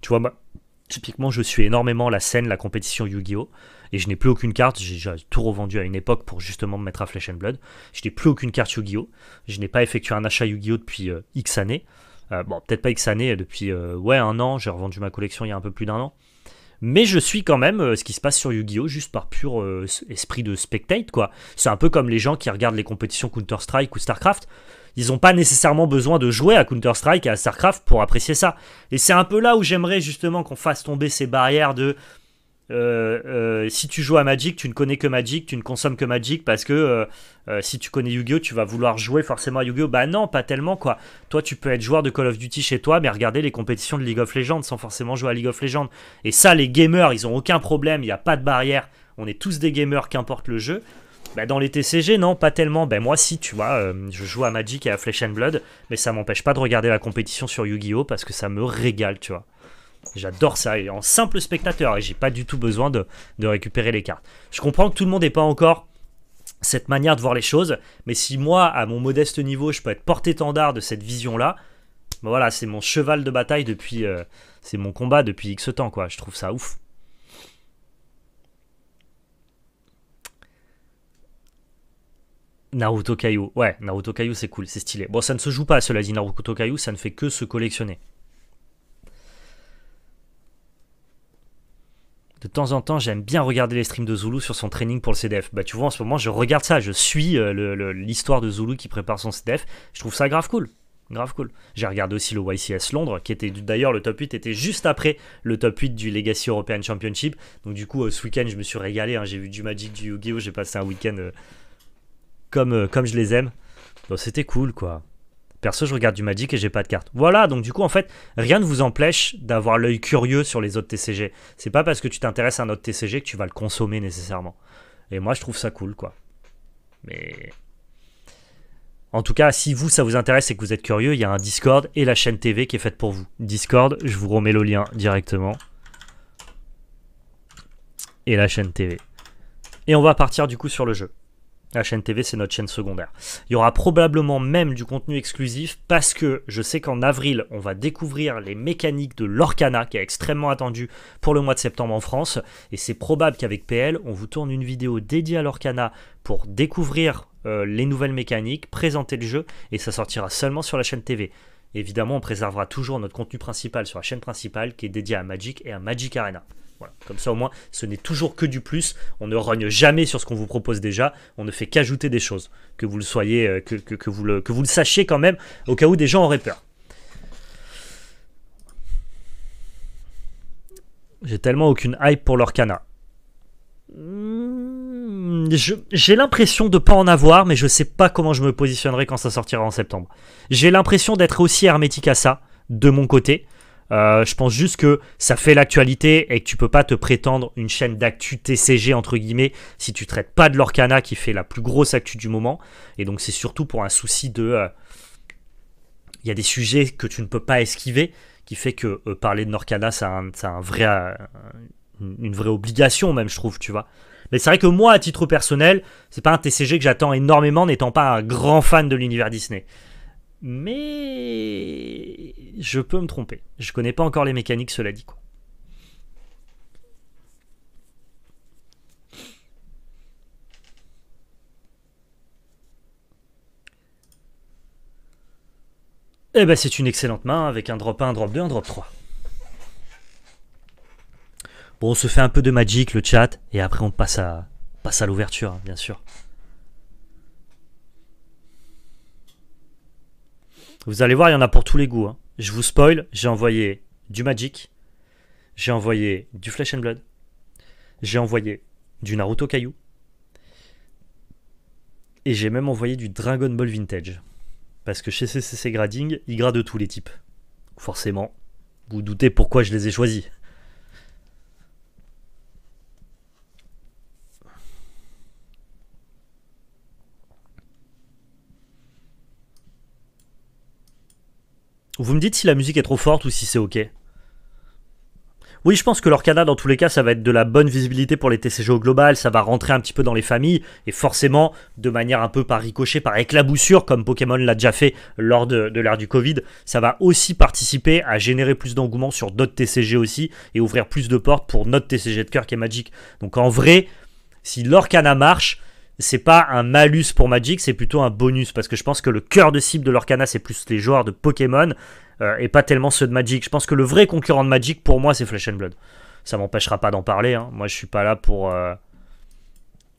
[SPEAKER 1] Tu vois, moi, typiquement, je suis énormément la scène, la compétition Yu-Gi-Oh! Et je n'ai plus aucune carte, j'ai tout revendu à une époque pour justement me mettre à Flesh and Blood. Je n'ai plus aucune carte Yu-Gi-Oh! Je n'ai pas effectué un achat Yu-Gi-Oh! depuis euh, X années. Euh, bon, peut-être pas X années, depuis euh, ouais, un an, j'ai revendu ma collection il y a un peu plus d'un an. Mais je suis quand même euh, ce qui se passe sur Yu-Gi-Oh! juste par pur esprit de spectate, quoi. C'est un peu comme les gens qui regardent les compétitions Counter-Strike ou StarCraft ils n'ont pas nécessairement besoin de jouer à Counter-Strike et à StarCraft pour apprécier ça. Et c'est un peu là où j'aimerais justement qu'on fasse tomber ces barrières de euh, euh, si tu joues à Magic, tu ne connais que Magic, tu ne consommes que Magic parce que euh, si tu connais Yu-Gi-Oh, tu vas vouloir jouer forcément à Yu-Gi-Oh. Bah non, pas tellement quoi. Toi, tu peux être joueur de Call of Duty chez toi, mais regarder les compétitions de League of Legends sans forcément jouer à League of Legends. Et ça, les gamers, ils ont aucun problème, il n'y a pas de barrière. On est tous des gamers, qu'importe le jeu. Bah, dans les TCG, non, pas tellement. Ben bah, moi, si, tu vois, je joue à Magic et à Flesh and Blood, mais ça m'empêche pas de regarder la compétition sur Yu-Gi-Oh parce que ça me régale, tu vois. J'adore ça, en simple spectateur, et j'ai pas du tout besoin de, de récupérer les cartes. Je comprends que tout le monde n'est pas encore cette manière de voir les choses, mais si moi, à mon modeste niveau, je peux être porte-étendard de cette vision-là, bah voilà, c'est mon cheval de bataille depuis. Euh, c'est mon combat depuis X temps, quoi. Je trouve ça ouf. Naruto Kaiju. Ouais, Naruto Kaiju, c'est cool, c'est stylé. Bon, ça ne se joue pas, cela dit, Naruto Kaiju, ça ne fait que se collectionner. de temps en temps, j'aime bien regarder les streams de Zulu sur son training pour le CDF. Bah, tu vois, en ce moment, je regarde ça, je suis euh, l'histoire de Zulu qui prépare son CDF. Je trouve ça grave cool. Grave cool. J'ai regardé aussi le YCS Londres, qui était d'ailleurs le top 8 était juste après le top 8 du Legacy European Championship. Donc, du coup, euh, ce week-end, je me suis régalé. Hein. j'ai vu du Magic, du Yu-Gi-Oh! J'ai passé un week-end euh, comme, comme je les aime. Donc, c'était cool, quoi. Perso, je regarde du Magic et j'ai pas de carte. Voilà, donc du coup, en fait, rien ne vous empêche d'avoir l'œil curieux sur les autres TCG. C'est pas parce que tu t'intéresses à un autre TCG que tu vas le consommer nécessairement. Et moi, je trouve ça cool, quoi. Mais. En tout cas, si vous, ça vous intéresse et que vous êtes curieux, il y a un Discord et la chaîne TV qui est faite pour vous. Discord, je vous remets le lien directement. Et la chaîne TV. Et on va partir du coup sur le jeu. La chaîne TV, c'est notre chaîne secondaire. Il y aura probablement même du contenu exclusif parce que je sais qu'en avril, on va découvrir les mécaniques de l'Orcana qui est extrêmement attendu pour le mois de septembre en France. Et c'est probable qu'avec PL, on vous tourne une vidéo dédiée à l'Orcana pour découvrir euh, les nouvelles mécaniques, présenter le jeu et ça sortira seulement sur la chaîne TV. Évidemment, on préservera toujours notre contenu principal sur la chaîne principale qui est dédiée à Magic et à Magic Arena. Voilà. Comme ça, au moins, ce n'est toujours que du plus. On ne rogne jamais sur ce qu'on vous propose déjà. On ne fait qu'ajouter des choses. Que vous le soyez, euh, que, vous le, que vous le sachiez quand même, au cas où des gens auraient peur. J'ai tellement aucune hype pour leur canard. Hmm. Euh, j'ai l'impression de ne pas en avoir, mais je sais pas comment je me positionnerai quand ça sortira en septembre. J'ai l'impression d'être aussi hermétique à ça, de mon côté. Euh, je pense juste que ça fait l'actualité et que tu peux pas te prétendre une chaîne d'actu TCG entre guillemets si tu traites pas de l'Orcana qui fait la plus grosse actu du moment. Et donc c'est surtout pour un souci de, euh, il y a des sujets que tu ne peux pas esquiver, qui fait que parler de l'Orcana c'est vrai, une vraie obligation même je trouve, tu vois. Mais c'est vrai que moi, à titre personnel, c'est pas un TCG que j'attends énormément, n'étant pas un grand fan de l'univers Disney. Mais je peux me tromper. Je connais pas encore les mécaniques, cela dit quoi. Eh ben c'est une excellente main avec un drop 1, un drop 2, un drop 3. Bon, on se fait un peu de Magic, le chat, et après on passe à, passe à l'ouverture, hein, bien sûr. Vous allez voir, il y en a pour tous les goûts. Hein. Je vous spoil, j'ai envoyé du Magic, j'ai envoyé du Flesh and Blood, j'ai envoyé du Naruto Caillou, et j'ai même envoyé du Dragon Ball Vintage. Parce que chez CCC Grading, ils grade tous les types. Forcément, vous doutez pourquoi je les ai choisis. Vous me dites si la musique est trop forte ou si c'est ok. Oui, je pense que l'Orcana, dans tous les cas, ça va être de la bonne visibilité pour les TCG au global, ça va rentrer un petit peu dans les familles, et forcément, de manière un peu par ricochet, par éclaboussure, comme Pokémon l'a déjà fait lors de, l'ère du Covid, ça va aussi participer à générer plus d'engouement sur d'autres TCG aussi, et ouvrir plus de portes pour notre TCG de cœur qui est Magic. Donc en vrai, si l'Orcana marche, c'est pas un malus pour Magic, c'est plutôt un bonus parce que je pense que le cœur de cible de l'Orcana, c'est plus les joueurs de Pokémon euh, et pas tellement ceux de Magic. Je pense que le vrai concurrent de Magic pour moi, c'est Flesh and Blood. Ça m'empêchera pas d'en parler. Hein. Moi, je suis pas là pour, euh,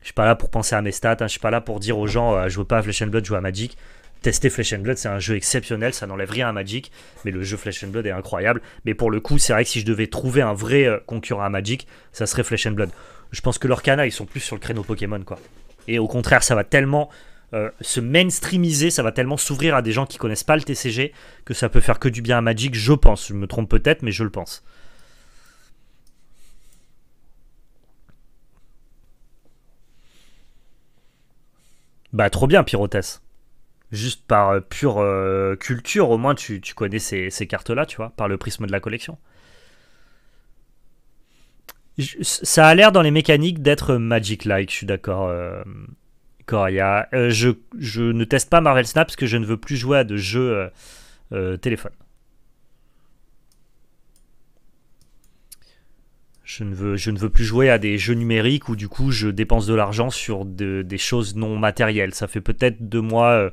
[SPEAKER 1] je suis pas là pour penser à mes stats. Hein. Je suis pas là pour dire aux gens, euh, je veux pas à Flesh and Blood, joue à Magic. Tester Flesh and Blood, c'est un jeu exceptionnel, ça n'enlève rien à Magic, mais le jeu Flesh and Blood est incroyable. Mais pour le coup, c'est vrai que si je devais trouver un vrai concurrent à Magic, ça serait Flesh and Blood. Je pense que l'Orcana, ils sont plus sur le créneau Pokémon, quoi. Et au contraire, ça va tellement euh, se mainstreamiser, ça va tellement s'ouvrir à des gens qui connaissent pas le TCG que ça peut faire que du bien à Magic, je pense. Je me trompe peut-être, mais je le pense. Bah trop bien, Pyrotès. Juste par euh, pure euh, culture, au moins tu, connais ces cartes-là, tu vois, par le prisme de la collection ça a l'air dans les mécaniques d'être Magic-like, je suis d'accord, euh, Coria. Euh, je, ne teste pas Marvel Snap parce que je ne veux plus jouer à de jeux téléphones euh, téléphone. Je ne, veux, je ne veux plus jouer à des jeux numériques où du coup je dépense de l'argent sur des choses non matérielles. Ça fait peut-être de moi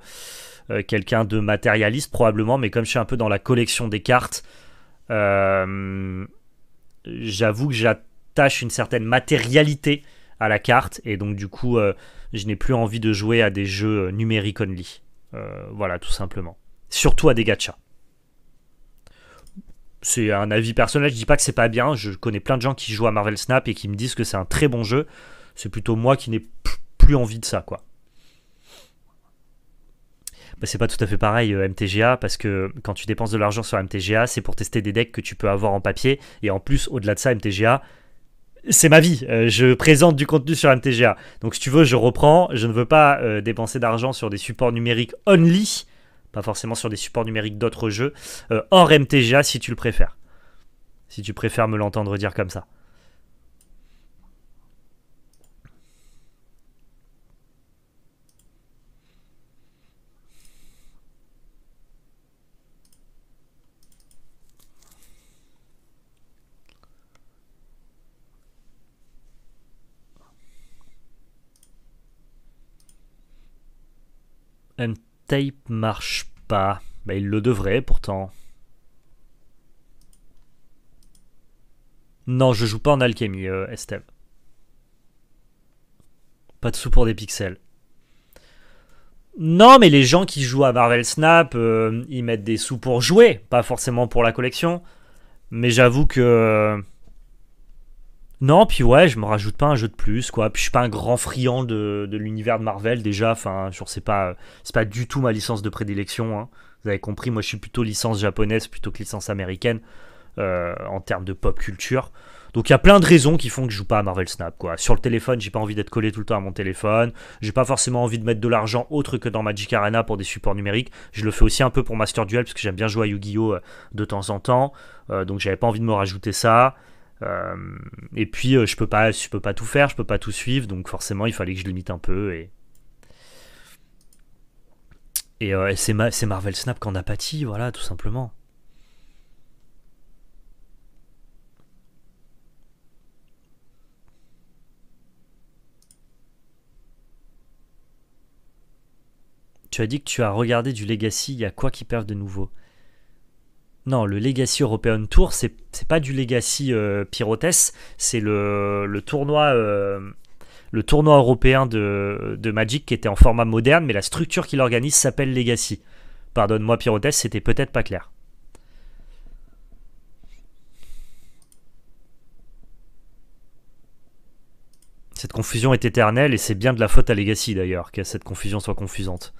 [SPEAKER 1] quelqu'un de matérialiste probablement, mais comme je suis un peu dans la collection des cartes, j'avoue que j'attends attache une certaine matérialité à la carte et donc du coup euh, je n'ai plus envie de jouer à des jeux euh, numériques only. Euh, voilà tout simplement. Surtout à des gachas. C'est un avis personnel, je dis pas que c'est pas bien, je connais plein de gens qui jouent à Marvel Snap et qui me disent que c'est un très bon jeu. C'est plutôt moi qui n'ai plus envie de ça quoi. Bah, c'est pas tout à fait pareil MTGA parce que quand tu dépenses de l'argent sur MTGA, c'est pour tester des decks que tu peux avoir en papier et en plus au-delà de ça MTGA, c'est ma vie. Euh, je présente du contenu sur MTGA. Donc, si tu veux, je reprends. Je ne veux pas euh, dépenser d'argent sur des supports numériques only, pas forcément sur des supports numériques d'autres jeux, euh, hors MTGA si tu le préfères. Si tu préfères me l'entendre dire comme ça. tape marche pas. mais bah, il le devrait pourtant. Non, je joue pas en alchimie, euh, Pas de sous pour des pixels. Non, mais les gens qui jouent à Marvel Snap, euh, ils mettent des sous pour jouer, pas forcément pour la collection. Mais j'avoue que euh, non, puis ouais, je me rajoute pas un jeu de plus, quoi. Puis je suis pas un grand friand de, de l'univers de Marvel déjà. Enfin, genre c'est pas, c'est pas du tout ma licence de prédilection. Hein. Vous avez compris, moi je suis plutôt licence japonaise plutôt que licence américaine euh, en termes de pop culture. Donc il y a plein de raisons qui font que je joue pas à Marvel Snap quoi. Sur le téléphone, j'ai pas envie d'être collé tout le temps à mon téléphone, j'ai pas forcément envie de mettre de l'argent autre que dans Magic Arena pour des supports numériques. Je le fais aussi un peu pour Master Duel parce que j'aime bien jouer à Yu-Gi-Oh euh, de temps en temps. Euh, donc j'avais pas envie de me rajouter ça. Euh, et puis euh, je peux pas, je peux pas tout faire, je peux pas tout suivre, donc forcément il fallait que je limite un peu. Et, et, euh, c'est, Marvel Snap qu'en a pâti, voilà, tout simplement. Tu as dit que tu as regardé du Legacy, il y a quoi qui perd de nouveau non, le Legacy European Tour, c'est pas du Legacy euh, c'est le, tournoi. Euh, le tournoi européen de, de, Magic qui était en format moderne, mais la structure qu'il organise s'appelle Legacy. Pardonne-moi Pyrotes, c'était peut-être pas clair. Cette confusion est éternelle et c'est bien de la faute à Legacy d'ailleurs que cette confusion soit confusante.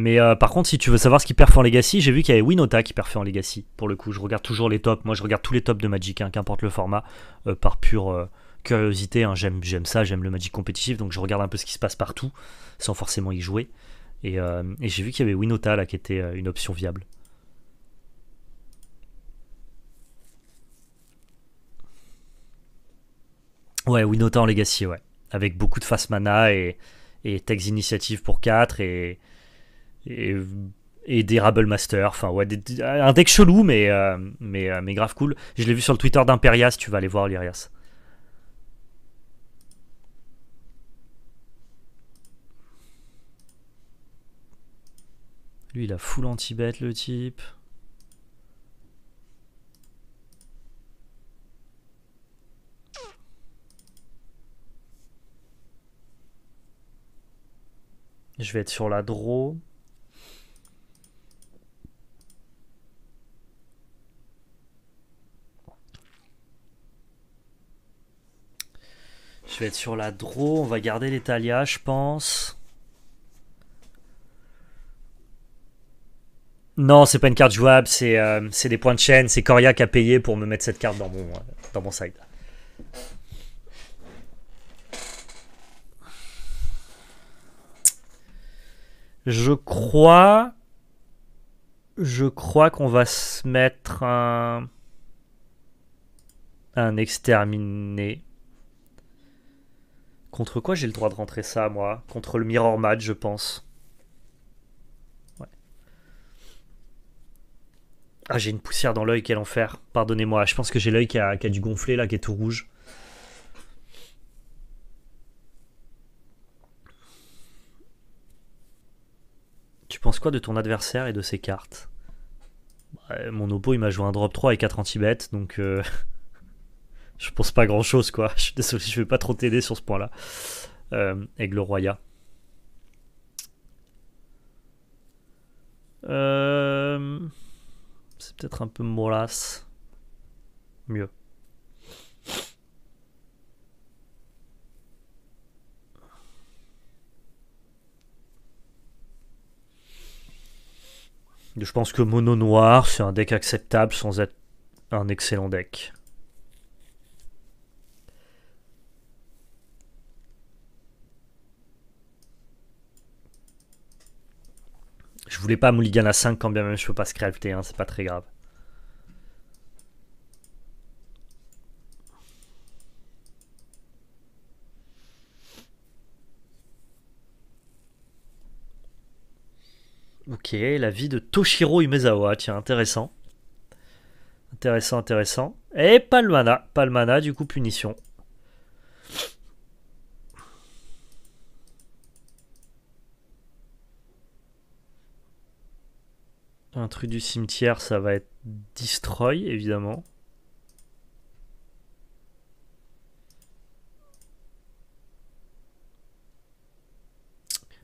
[SPEAKER 1] Mais euh, par contre, si tu veux savoir ce qui perd en Legacy, j'ai vu qu'il y avait Winota qui perfait en Legacy. Pour le coup, je regarde toujours les tops. Moi, je regarde tous les tops de Magic, hein, qu'importe le format, euh, par pure euh, curiosité. Hein. J'aime, j'aime ça, j'aime le Magic compétitif, donc je regarde un peu ce qui se passe partout, sans forcément y jouer. Et, j'ai vu qu'il y avait Winota là qui était une option viable. Ouais, Winota en Legacy, ouais. Avec beaucoup de face mana et, et Tex Initiative pour 4 et et, des Rabble Master. Enfin, ouais, un deck chelou, mais, euh, mais, euh, mais grave cool. Je l'ai vu sur le Twitter d'Imperias, tu vas aller voir l'Irias. Lui, il a full anti-bet, le type. Je vais être sur la draw. Je vais être sur la draw. On va garder l'Italia, je pense. Non, c'est pas une carte jouable, c'est euh, des points de chaîne. C'est Coria qui a payé pour me mettre cette carte dans mon, euh, dans mon side. Je crois. Je crois qu'on va se mettre un. Un exterminé. Contre quoi j'ai le droit de rentrer ça, moi Contre le Mirror Match, je pense. Ouais. Ah, j'ai une poussière dans l'œil, quel enfer. Pardonnez-moi, je pense que j'ai l'œil qui a, qui a du gonfler, là, qui est tout rouge. Tu penses quoi de ton adversaire et de ses cartes Mon oppo, il m'a joué un drop 3 et 4 anti-bêtes, donc... Euh, je pense pas grand chose, quoi. Je suis désolé, je vais pas trop t'aider sur ce point-là. Euh, Aigle Roya. Euh, c'est peut-être un peu moras... Mieux. Je pense que Mono Noir, c'est un deck acceptable sans être un excellent deck. Je voulais pas Mulligan à 5 quand bien même je peux pas scrapter, hein, c'est pas très grave. Ok, la vie de Toshiro Umezawa, tiens, intéressant. Intéressant, intéressant. Et Palmana, Palmana, du coup, punition. Un truc du cimetière, ça va être Destroy, évidemment.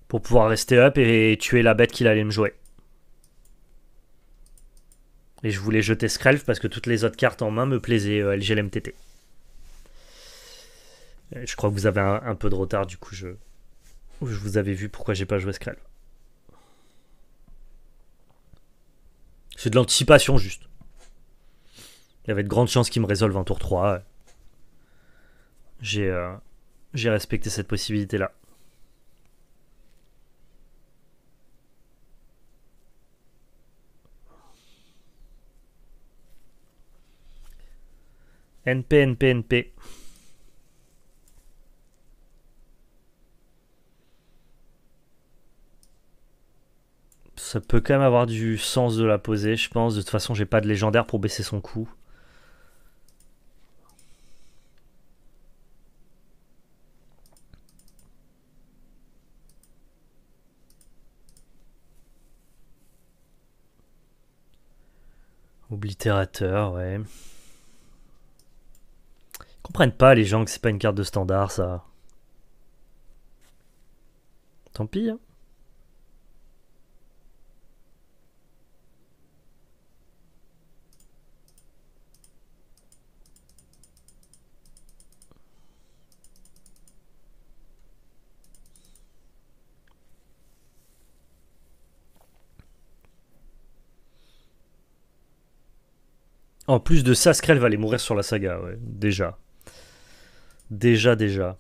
[SPEAKER 1] Pour pouvoir rester up et tuer la bête qu'il allait me jouer. Et je voulais jeter Skrelf parce que toutes les autres cartes en main me plaisaient euh, LGLMTT. Euh, je crois que vous avez un, peu de retard, du coup je, je vous avais vu pourquoi j'ai pas joué Skrelf. C'est de l'anticipation juste. Il y avait de grandes chances qu'il me résolve un tour 3. Euh, j'ai respecté cette possibilité-là. NP, NP, NP. ça peut quand même avoir du sens de la poser, je pense. De toute façon, j'ai pas de légendaire pour baisser son coût. Oblitérateur, ouais. Ils comprennent pas les gens que c'est pas une carte de standard, ça. Tant pis. Hein. En plus de ça, Skrell va aller mourir sur la saga, Déjà. Déjà, déjà.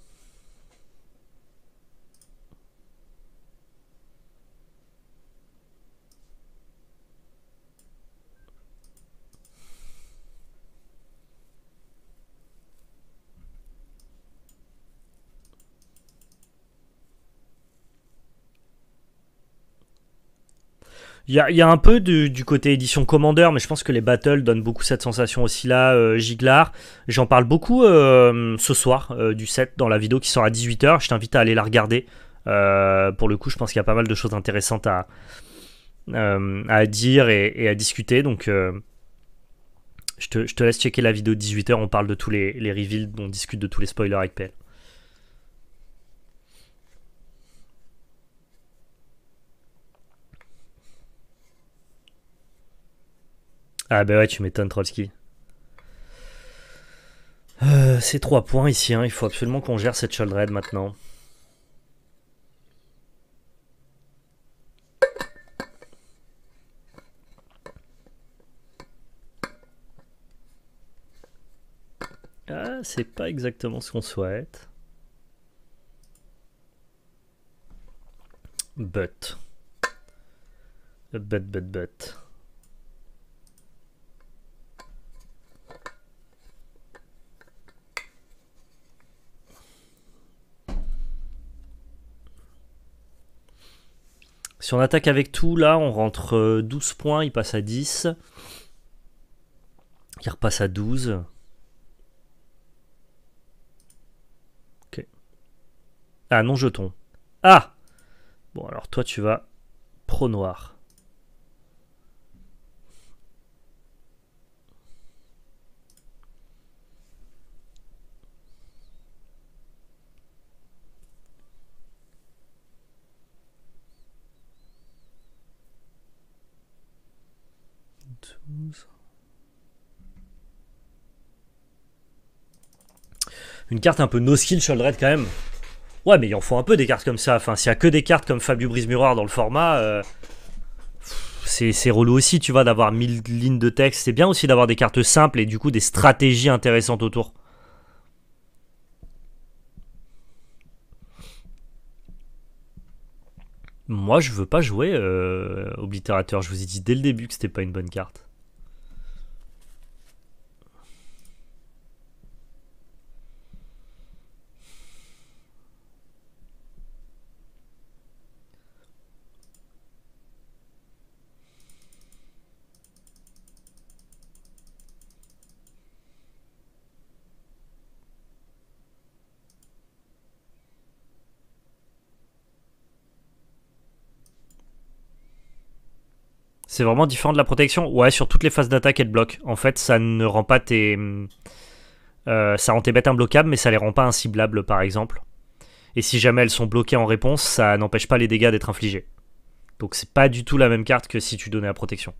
[SPEAKER 1] Il y a, un peu du, côté édition Commander, mais je pense que les battles donnent beaucoup cette sensation aussi là, euh, Giglar. J'en parle beaucoup euh, ce soir euh, du set dans la vidéo qui sort à 18h. Je t'invite à aller la regarder. pour le coup, je pense qu'il y a pas mal de choses intéressantes à, à dire et, à discuter. Donc, je te, laisse checker la vidéo 18h. On parle de tous les, les reveals, on discute de tous les spoilers avec PL. Ah bah ouais, tu m'étonnes Trotsky. Euh, c'est 3 points ici, hein. il faut absolument qu'on gère cette red maintenant. Ah, c'est pas exactement ce qu'on souhaite. But. But, but, but. Si on attaque avec tout, là, on rentre 12 euh, points, il passe à 10. Il repasse à 12. Ok. Ah, non jetons. Ah Bon, alors toi, tu vas pro noir. une carte un peu no skill Sholdred quand même. Ouais, mais il en faut un peu des cartes comme ça. Enfin, s'il y a que des cartes comme Fabio brise miroir dans le format, euh, c'est relou aussi, tu vois, d'avoir 1000 lignes de texte. C'est bien aussi d'avoir des cartes simples et du coup des stratégies intéressantes autour. Moi, je veux pas jouer euh, Je vous ai dit dès le début que c'était pas une bonne carte. C'est vraiment différent de la protection. Ouais, sur toutes les phases d'attaque et de bloc. En fait, ça ne rend pas tes. Euh, ça rend tes bêtes imbloquables, mais ça les rend pas inciblables, par exemple. Et si jamais elles sont bloquées en réponse, ça n'empêche pas les dégâts d'être infligés. Donc c'est pas du tout la même carte que si tu donnais la protection.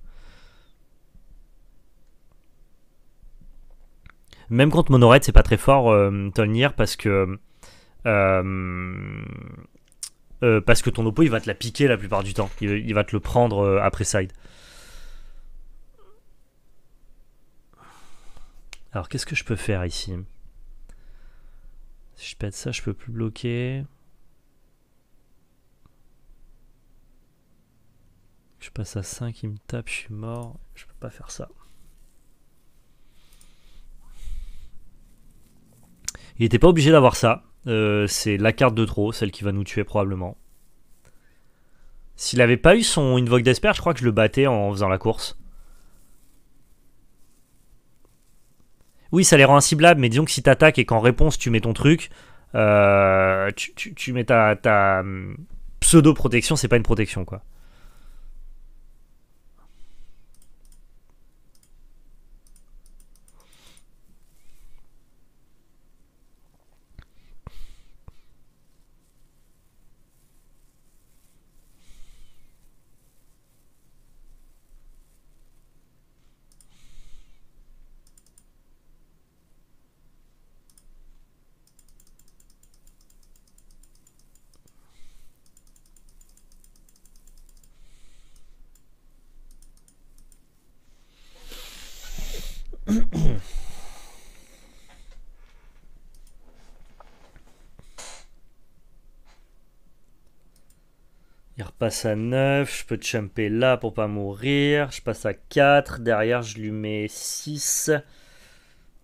[SPEAKER 1] Même contre Monorette, c'est pas très fort, euh, Tolnir, parce que. Euh, euh, parce que ton oppo il va te la piquer la plupart du temps. Il, va te le prendre euh, après side. Alors qu'est-ce que je peux faire ici Si je pète ça, je peux plus bloquer. Je passe à 5, il me tape, je suis mort. Je peux pas faire ça. Il était pas obligé d'avoir ça. Euh, c'est la carte de trop, celle qui va nous tuer probablement. S'il avait pas eu son Invoke d'Esper, je crois que je le battais en faisant la course. Oui, ça les rend inciblables, mais disons que si t'attaques et qu'en réponse tu mets ton truc, euh, tu, mets ta, ta hum, pseudo-protection, c'est pas une protection quoi. passe à 9, je peux chumper là pour pas mourir, je passe à 4, derrière je lui mets 6.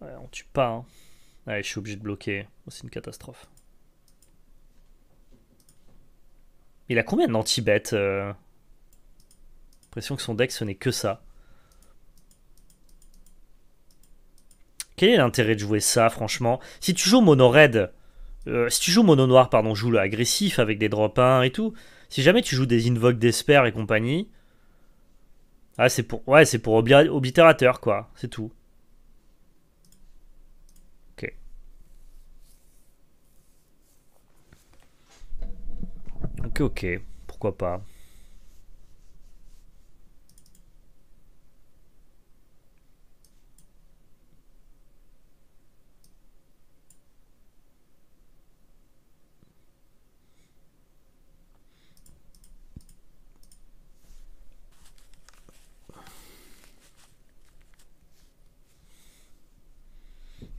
[SPEAKER 1] Ouais, on tue pas. Hein. Allez, je suis obligé de bloquer, oh, c'est une catastrophe. Il a combien d'anti-bêtes J'ai euh L'impression que son deck ce n'est que ça. Quel est l'intérêt de jouer ça, franchement Si tu joues mono red, euh, si tu joues mono noir, pardon, joue le agressif avec des drop 1 et tout. Si jamais tu joues des Invoke d'Espère et compagnie, ah, c'est pour, ouais, c'est pour Obliterateur, quoi. C'est tout. Ok. Ok, ok. Pourquoi pas.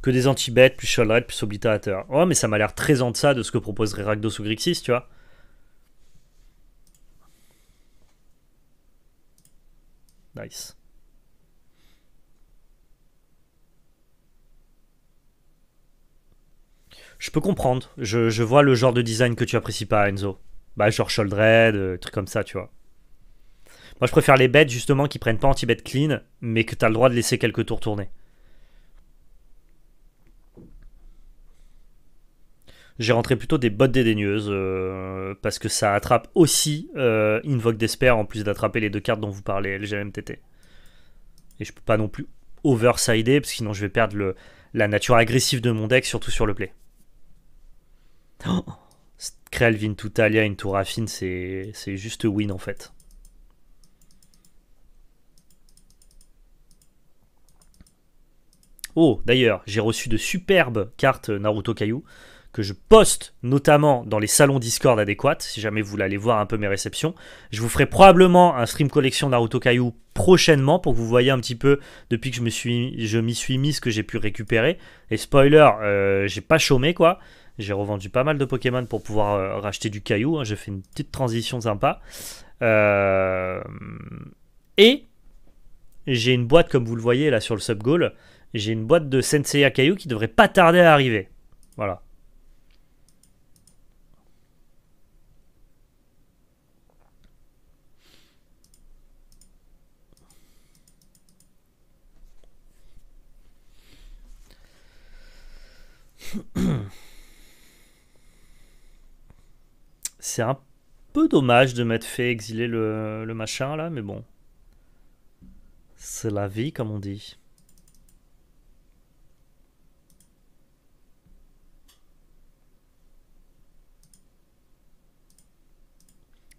[SPEAKER 1] que des anti-bêtes, plus Sholdred, plus Obliterateur. Oh, mais ça m'a l'air très en deçà de ce que proposerait Ragdos ou Grixis, tu vois. Nice. Je peux comprendre. Je, vois le genre de design que tu apprécies pas, Enzo. Bah, genre Shouldred, euh, trucs comme ça, tu vois. Moi, je préfère les bêtes, justement, qui prennent pas anti-bête clean, mais que t'as le droit de laisser quelques tours tourner. j'ai rentré plutôt des bottes dédaigneuses euh, parce que ça attrape aussi euh, Invoke d'Esper en plus d'attraper les deux cartes dont vous parlez, LGMTT. Et je peux pas non plus oversider parce que sinon je vais perdre le, la nature agressive de mon deck, surtout sur le play. Oh Vintutalia, une Talia, Into Raffine, c'est juste win en fait. Oh, d'ailleurs, j'ai reçu de superbes cartes Naruto Caillou que je poste notamment dans les salons Discord adéquats, si jamais vous voulez aller voir un peu mes réceptions. Je vous ferai probablement un stream collection Naruto Caillou prochainement pour que vous voyez un petit peu depuis que je me suis m'y suis mis ce que j'ai pu récupérer. Et spoiler, euh, j'ai pas chômé quoi. J'ai revendu pas mal de Pokémon pour pouvoir euh, racheter du caillou. Hein. J'ai fait une petite transition sympa. Euh, et j'ai une boîte, comme vous le voyez là sur le sub goal, j'ai une boîte de à caillou qui devrait pas tarder à arriver. Voilà. C'est un peu dommage de m'être fait exiler le, machin là, mais bon. C'est la vie, comme on dit.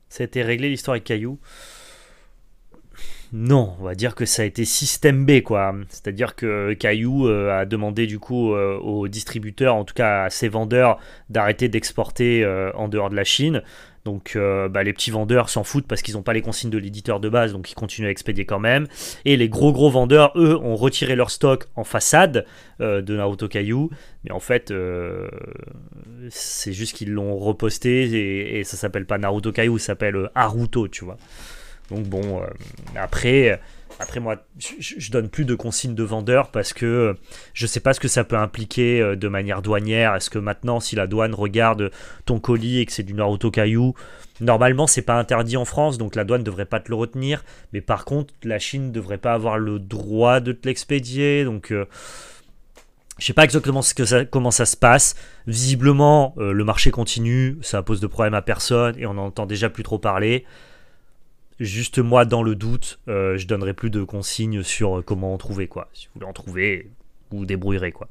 [SPEAKER 1] Ça a été réglé l'histoire avec Caillou non, on va dire que ça a été système B quoi. C'est-à-dire que Caillou euh, a demandé du coup euh, aux distributeurs, en tout cas à ses vendeurs, d'arrêter d'exporter euh, en dehors de la Chine. Donc bah, les petits vendeurs s'en foutent parce qu'ils n'ont pas les consignes de l'éditeur de base, donc ils continuent à expédier quand même. Et les gros gros vendeurs, eux, ont retiré leur stock en façade de Naruto Caillou. Mais en fait, c'est juste qu'ils l'ont reposté et, ça s'appelle pas Naruto Caillou, ça s'appelle Haruto, tu vois. Donc bon, euh, après, après moi, je, donne plus de consignes de vendeur parce que euh, je sais pas ce que ça peut impliquer euh, de manière douanière. Est-ce que maintenant, si la douane regarde ton colis et que c'est du Naruto Caillou, normalement c'est pas interdit en France, donc la douane devrait pas te le retenir. Mais par contre, la Chine ne devrait pas avoir le droit de te l'expédier. Donc je je sais pas exactement ce que ça, comment ça se passe. Visiblement, le marché continue, ça pose de problème à personne et on n'en entend déjà plus trop parler juste moi dans le doute, euh, je donnerai plus de consignes sur euh, comment en trouver quoi. Si vous voulez en trouver, vous débrouillerez quoi.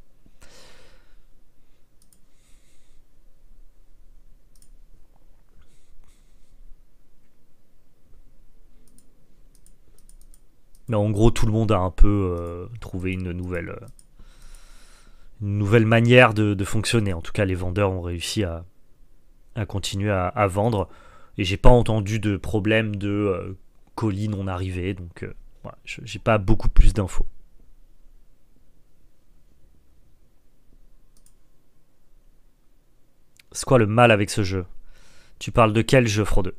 [SPEAKER 1] Mais en gros, tout le monde a un peu euh, trouvé une nouvelle, une nouvelle manière de, fonctionner. En tout cas, les vendeurs ont réussi à, continuer à vendre et j'ai pas entendu de problème de euh, colis non arrivés, donc euh, j'ai pas beaucoup plus d'infos. C'est quoi le mal avec ce jeu Tu parles de quel jeu, Frodo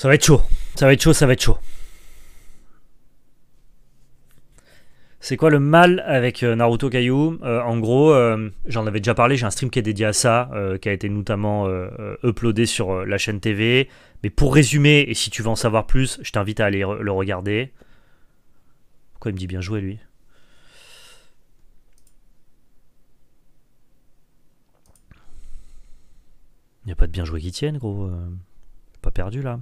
[SPEAKER 1] Ça va être chaud. Ça va être chaud, ça va être chaud. C'est quoi le mal avec euh, Naruto Caillou euh, En gros, euh, j'en avais déjà parlé, j'ai un stream qui est dédié à ça, qui a été notamment uploadé sur la chaîne TV. Mais pour résumer, et si tu veux en savoir plus, je t'invite à aller le regarder. Pourquoi il me dit bien joué lui Il n'y a pas de bien joué qui tienne, gros. Pas perdu là.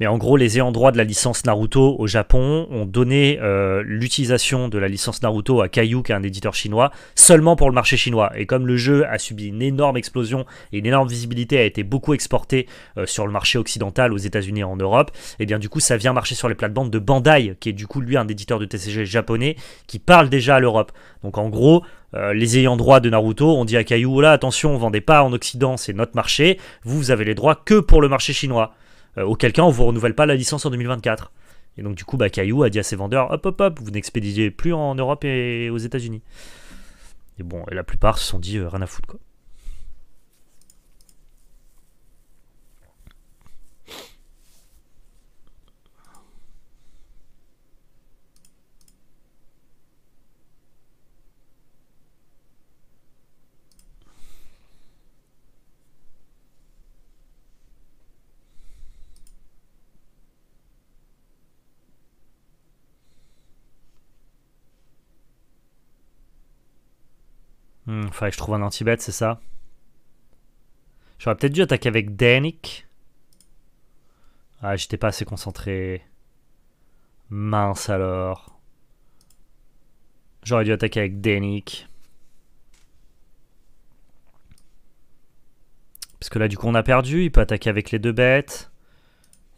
[SPEAKER 1] Mais en gros, les ayants droit de la licence Naruto au Japon ont donné euh, l'utilisation de la licence Naruto à Caillou qui est un éditeur chinois, seulement pour le marché chinois. Et comme le jeu a subi une énorme explosion et une énorme visibilité a été beaucoup exporté euh, sur le marché occidental aux États-Unis et en Europe, et eh bien du coup, ça vient marcher sur les plates-bandes de Bandai, qui est du coup lui un éditeur de TCG japonais qui parle déjà à l'Europe. Donc en gros, euh, les ayants droit de Naruto ont dit à Caillou, là attention, on vendait pas en Occident, c'est notre marché, vous avez les droits que pour le marché chinois. Euh, auquel cas on vous renouvelle pas la licence en 2024. Et donc du coup, bah, Caillou a dit à ses vendeurs, hop hop hop, vous n'expédiez plus en Europe et aux États-Unis. Et bon, et la plupart se sont dit euh, rien à foutre quoi. Enfin, je trouve un anti bête c'est ça J'aurais peut-être dû attaquer avec Denik Ah, j'étais pas assez concentré. Mince alors. J'aurais dû attaquer avec Denik Parce que là, du coup, on a perdu. Il peut attaquer avec les deux bêtes.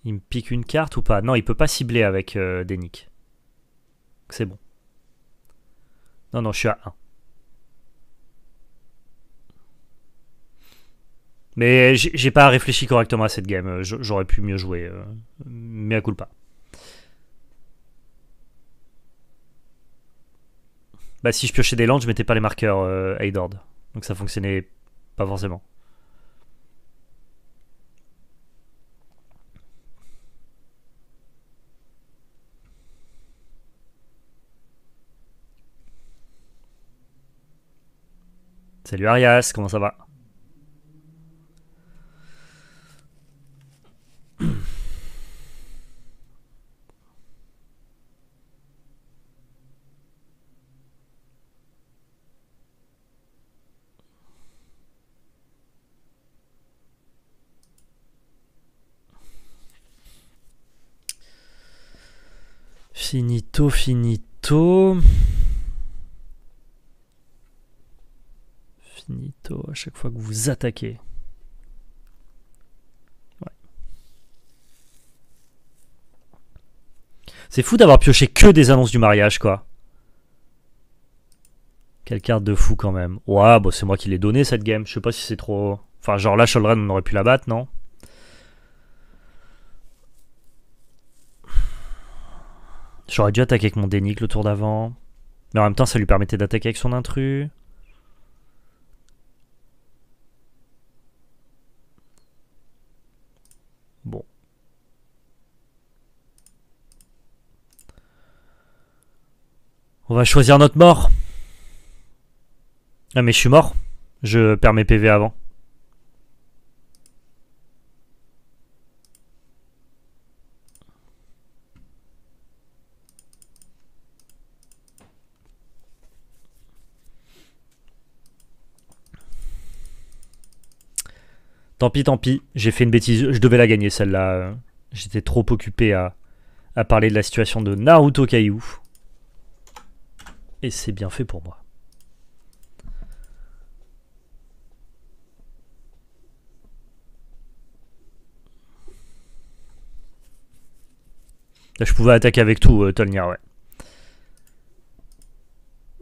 [SPEAKER 1] Il me pique une carte ou pas Non, il peut pas cibler avec euh, Denik C'est bon. Non, non, je suis à 1. Mais j'ai pas réfléchi correctement à cette game. Euh, j'aurais pu mieux jouer. Euh, mais à coup pas. Bah si je piochais des landes, je mettais pas les marqueurs euh, Donc ça fonctionnait pas forcément. Salut Arias, comment ça va Finito, finito. Finito à chaque fois que vous attaquez. C'est fou d'avoir pioché que des annonces du mariage, quoi. Quelle carte de fou quand même. Ouais, bon, bah, c'est moi qui l'ai donné cette game. Je sais pas si c'est trop... Enfin, genre là, Sholran, on aurait pu la battre, non J'aurais dû attaquer avec mon dénique le tour d'avant. Mais en même temps, ça lui permettait d'attaquer avec son intrus. Bon. On va choisir notre mort. Ah mais je suis mort. Je perds mes PV avant. Tant pis, tant pis, j'ai fait une bêtise, je devais la gagner celle-là. J'étais trop occupé à, parler de la situation de Naruto Caillou. Et c'est bien fait pour moi. je pouvais attaquer avec tout, euh, ouais.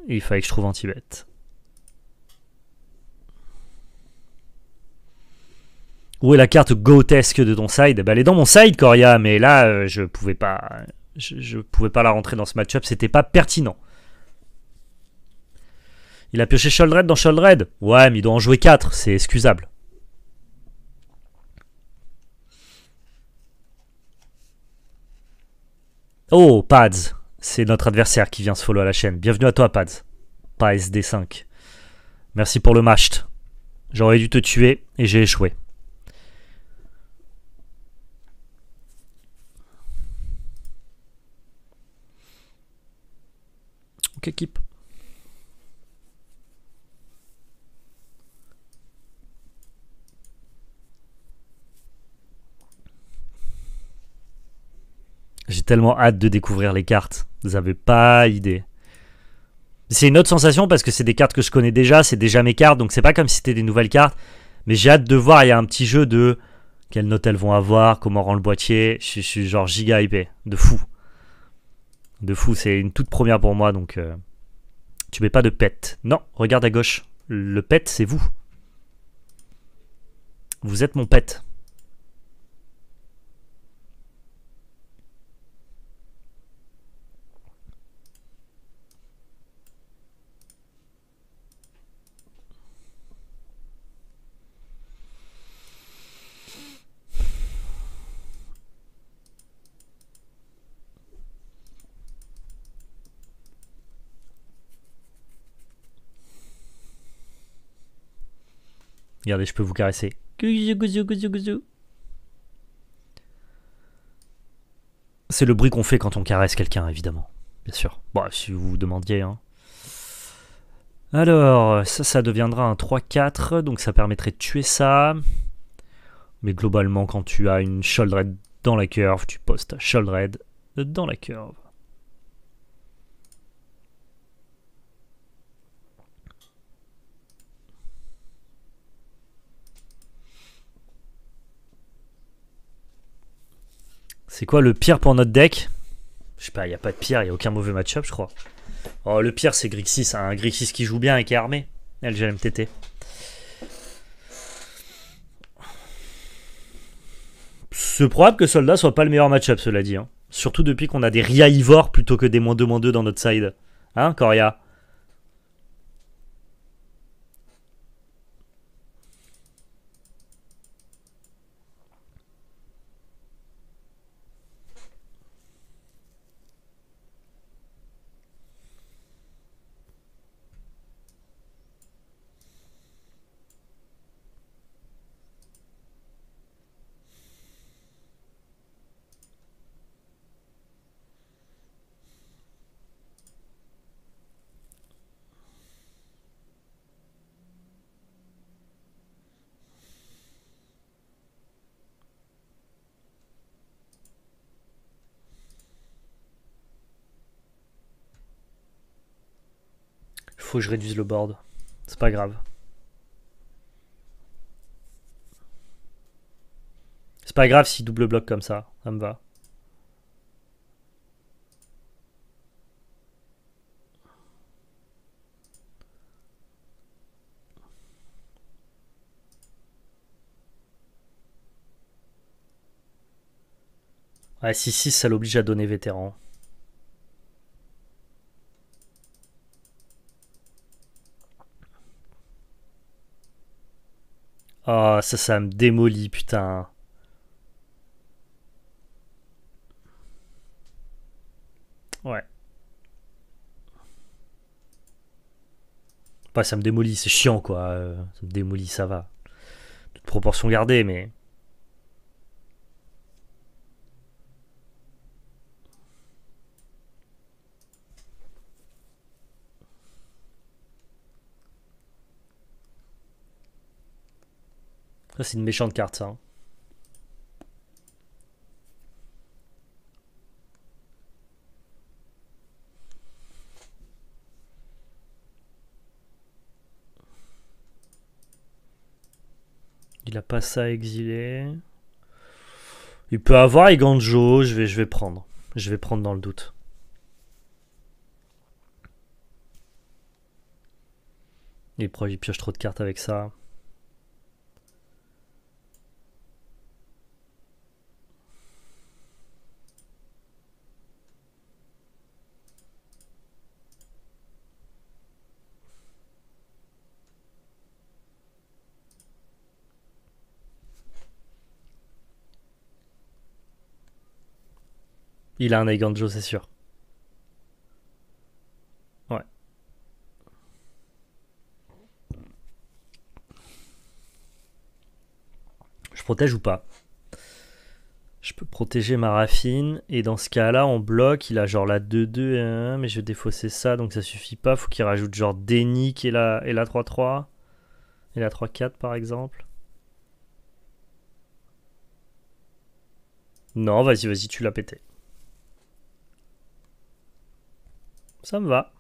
[SPEAKER 1] Il fallait que je trouve un Tibet. Où est la carte grotesque de ton side Bah, elle est dans mon side, Coria, mais là, euh, je pouvais pas. Je, pouvais pas la rentrer dans ce match-up, c'était pas pertinent. Il a pioché Sholdred dans Sholdred Ouais, mais il doit en jouer 4, c'est excusable. Oh, Pads C'est notre adversaire qui vient se follow à la chaîne. Bienvenue à toi, Pads. Pas SD5. Merci pour le match. J'aurais dû te tuer et j'ai échoué. équipe J'ai tellement hâte de découvrir les cartes. Vous avez pas idée. C'est une autre sensation parce que c'est des cartes que je connais déjà, c'est déjà mes cartes, donc c'est pas comme si c'était des nouvelles cartes. Mais j'ai hâte de voir, il y a un petit jeu de quelles notes elles vont avoir, comment rend le boîtier. Je suis genre giga hypé, de fou. De fou, c'est une toute première pour moi, donc euh, tu mets pas de pet. Non, regarde à gauche. Le pet, c'est vous. Vous êtes mon pet. Regardez, je peux vous caresser. C'est le bruit qu'on fait quand on caresse quelqu'un, évidemment. Bien sûr. Bon, si vous vous demandiez. Hein. Alors, ça, ça deviendra un 3-4, donc ça permettrait de tuer ça. Mais globalement, quand tu as une Shouldred dans la curve, tu postes Shouldred dans la curve. C'est quoi le pire pour notre deck Je sais pas, il n'y a pas de pire, il a aucun mauvais match-up, je crois. Oh, le pire, c'est Grixis, un hein. Grixis qui joue bien et qui est armé. LGMTT. C'est probable que Soldat soit pas le meilleur match-up, cela dit. Hein. Surtout depuis qu'on a des Ria plutôt que des moins 2 2 dans notre side. Hein, Coria faut que je réduise le board. C'est pas grave. C'est pas grave si double bloc comme ça, ça me va. Ah, 6 si ça l'oblige à donner vétéran. Ah, oh, ça, ça me démolit, putain. Ouais. Pas, bah, ça me démolit, c'est chiant, quoi. Euh, ça me démolit, ça va. Toute proportion gardée, mais... c'est une méchante carte, ça. Hein. Il a pas ça à exiler. Il peut avoir Iganjo, je vais, je vais prendre. Je vais prendre dans le doute. Il pioche trop de cartes avec ça. Il a un Aiganjo, c'est sûr. Ouais. Je protège ou pas Je peux protéger ma raffine. Et dans ce cas-là, on bloque. Il a genre la 2-2 et 1, mais je vais défausser ça, donc ça suffit pas. Faut qu'il rajoute genre Déni et la 3-3. Et la 3-4 par exemple. Non, vas-y, vas-y, tu l'as pété. ça me va.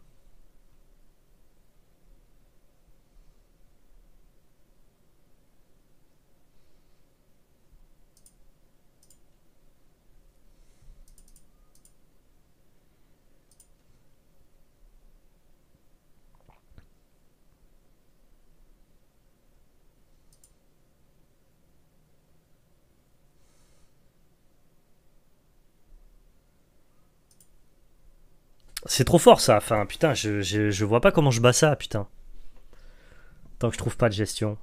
[SPEAKER 1] C'est trop fort ça. Enfin, putain, je, je, vois pas comment je bats ça, putain. Tant que je trouve pas de gestion.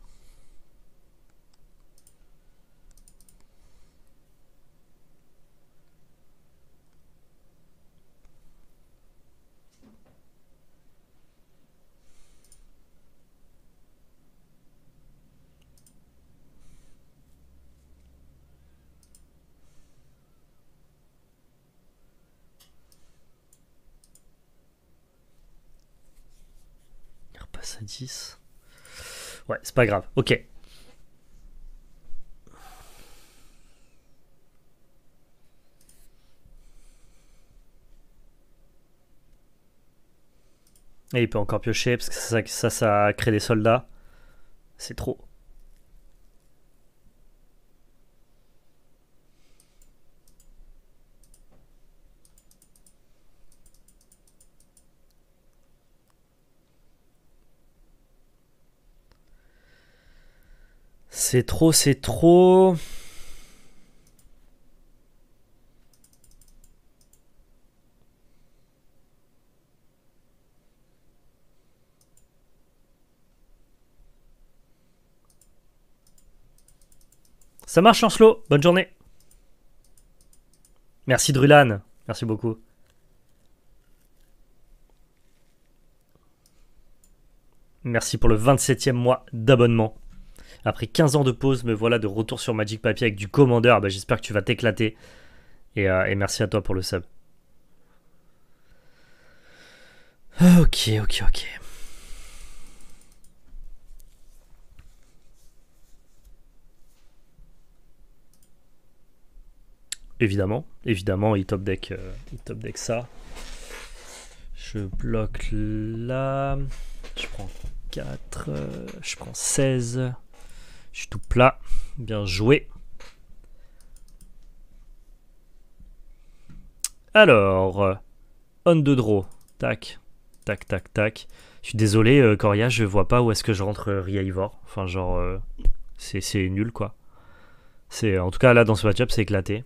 [SPEAKER 1] Ouais, c'est pas grave. Ok. Et il peut encore piocher parce que ça, ça, ça crée des soldats. C'est trop. C'est trop, c'est trop. Ça marche, slow. Bonne journée. Merci, Drulan. Merci beaucoup. Merci pour le 27e mois d'abonnement. Après 15 ans de pause, me voilà de retour sur Magic Papier avec du Commander. Bah, j'espère que tu vas t'éclater. Euh, et, merci à toi pour le sub. Ah, ok, ok, ok. Évidemment, évidemment, il top deck, euh, top ça. Je bloque là. Je prends 4. Euh, je prends 16. Je suis tout plat. Bien joué. Alors, euh, on the draw. Tac, tac, tac, tac. Je suis désolé, euh, Coria, je vois pas où est-ce que je rentre euh, Ria Enfin, genre, c'est nul, quoi. En tout cas, là, dans ce match-up, c'est éclaté.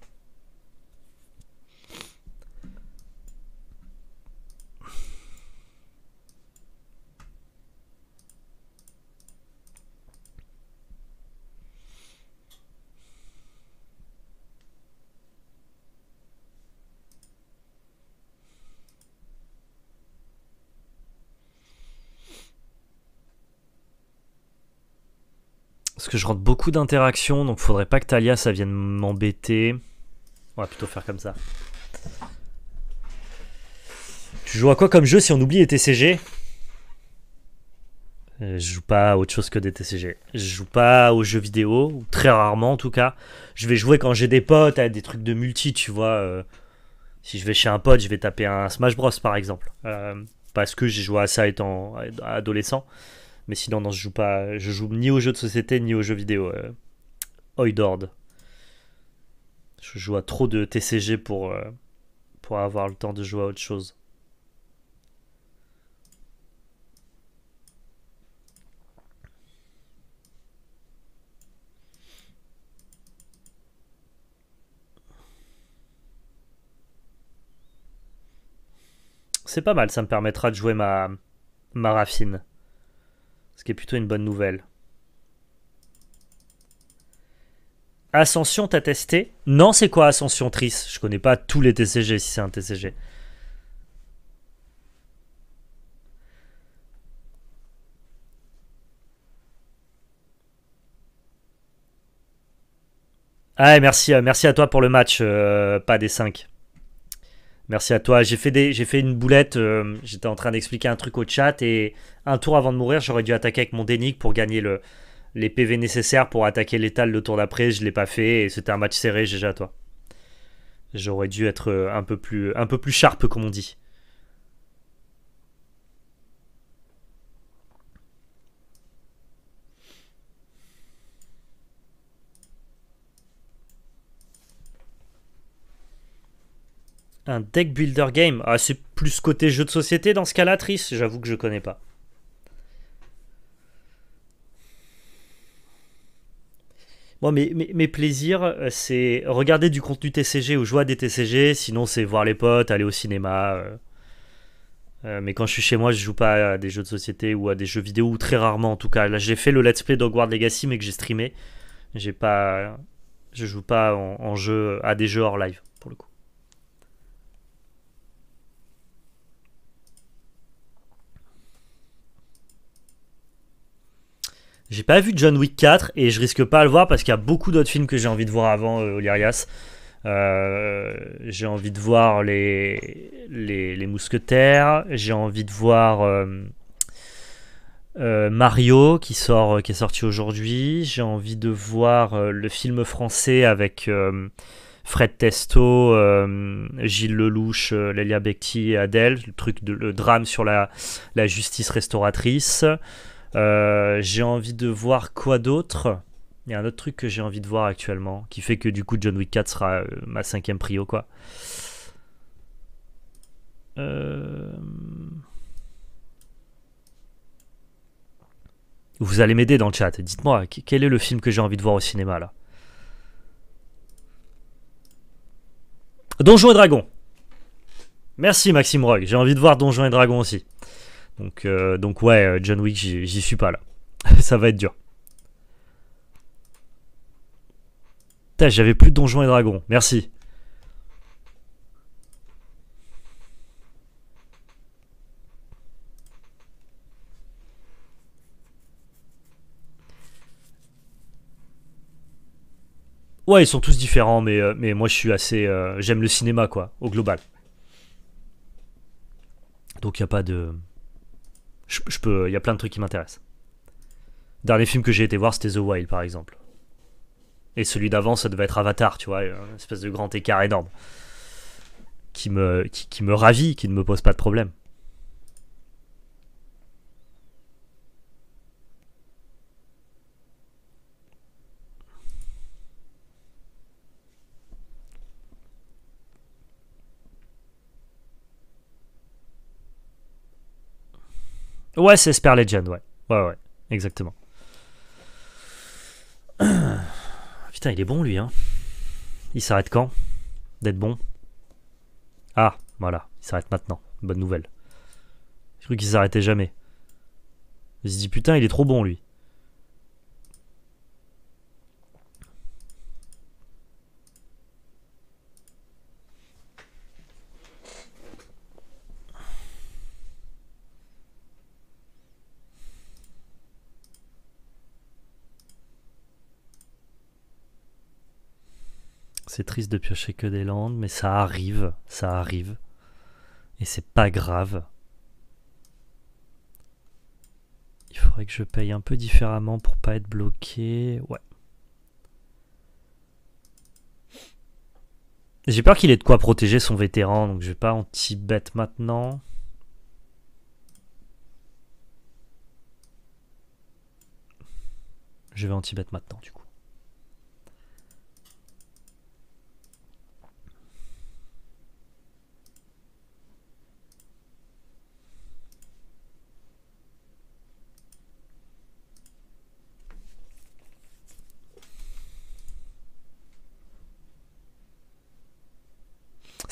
[SPEAKER 1] Parce que je rentre beaucoup d'interactions, donc faudrait pas que Talia ça vienne m'embêter. On va plutôt faire comme ça. Tu joues à quoi comme jeu si on oublie les TCG euh, je joue pas à autre chose que des TCG. Je joue pas aux jeux vidéo, ou très rarement en tout cas. Je vais jouer quand j'ai des potes à des trucs de multi, tu vois. Euh. si je vais chez un pote, je vais taper un Smash Bros par exemple. Euh, parce que j'ai joué à ça étant adolescent. Mais sinon, non, je joue pas. Je joue ni aux jeux de société ni aux jeux vidéo. Euh... Oidord. Je joue à trop de TCG pour, euh, pour avoir le temps de jouer à autre chose. C'est pas mal, ça me permettra de jouer ma, ma raffine ce qui est plutôt une bonne nouvelle. Ascension, t'as testé Non, c'est quoi Ascension, Tris Je connais pas tous les TCG si c'est un TCG. Ah, merci, euh, merci à toi pour le match, euh, pas des 5. Merci à toi. J'ai fait, des, j'ai fait une boulette. Euh, j'étais en train d'expliquer un truc au chat et un tour avant de mourir, j'aurais dû attaquer avec mon dénic pour gagner le, les PV nécessaires pour attaquer l'étal le tour d'après. Je l'ai pas fait et c'était un match serré. déjà à toi. J'aurais dû être euh, un peu plus, un peu plus sharp, comme on dit. Un deck builder game. Ah, c'est plus côté jeu de société dans ce cas-là, Tris. J'avoue que je connais pas. Moi, mes, plaisirs, euh, c'est regarder du contenu TCG ou jouer à des TCG. Sinon, c'est voir les potes, aller au cinéma. Euh. Euh, mais quand je suis chez moi, je joue pas à des jeux de société ou à des jeux vidéo, ou très rarement en tout cas. Là, j'ai fait le let's play d'Hogwarts Legacy, mais que j'ai streamé. J'ai pas. Je joue pas jeu à des jeux hors live. J'ai pas vu John Wick 4 et je risque pas à le voir parce qu'il y a beaucoup d'autres films que j'ai envie de voir avant euh, euh j'ai envie de voir les, les, Mousquetaires, j'ai envie de voir euh, euh, Mario qui, sort, qui est sorti aujourd'hui, j'ai envie de voir le film français avec Fred Testo, Gilles Lelouch, Lelia Becti et Adèle, le, truc le drame sur la, la justice restauratrice. Euh, j'ai envie de voir quoi d'autre Il y a un autre truc que j'ai envie de voir actuellement, qui fait que du coup John Wick 4 sera euh, ma cinquième prio, quoi. Euh, vous allez m'aider dans le chat. Dites-moi, quel est le film que j'ai envie de voir au cinéma, là Donjons et Dragon. Merci Maxime Rogue, j'ai envie de voir Donjons et Dragon aussi. Donc, euh, donc ouais, euh, John Wick, j'y suis pas là. ça va être dur. J'avais plus de donjons et dragons. Merci. Ouais, ils sont tous différents, mais, euh, mais moi je suis assez. J'aime le cinéma, quoi, au global. Donc il n'y a pas de peux, il y a plein de trucs qui m'intéressent. Dernier film que j'ai été voir, c'était The Wild, par exemple. Et celui d'avant, ça devait être Avatar, tu vois, une espèce de grand écart énorme. Qui me, qui me ravit, qui ne me pose pas de problème. Ouais, c'est Esper Legend, ouais. Ouais, ouais, exactement. Putain, il est bon lui, hein. Il s'arrête quand D'être bon Ah, voilà, il s'arrête maintenant. Bonne nouvelle. J'ai cru qu'il s'arrêtait jamais. Je me dit, putain, il est trop bon lui. C'est triste de piocher que des landes, mais ça arrive, ça arrive. Et c'est pas grave. Il faudrait que je paye un peu différemment pour pas être bloqué. Ouais. J'ai peur qu'il ait de quoi protéger son vétéran, donc je vais pas anti-bet maintenant. Je vais anti-bet maintenant, du coup.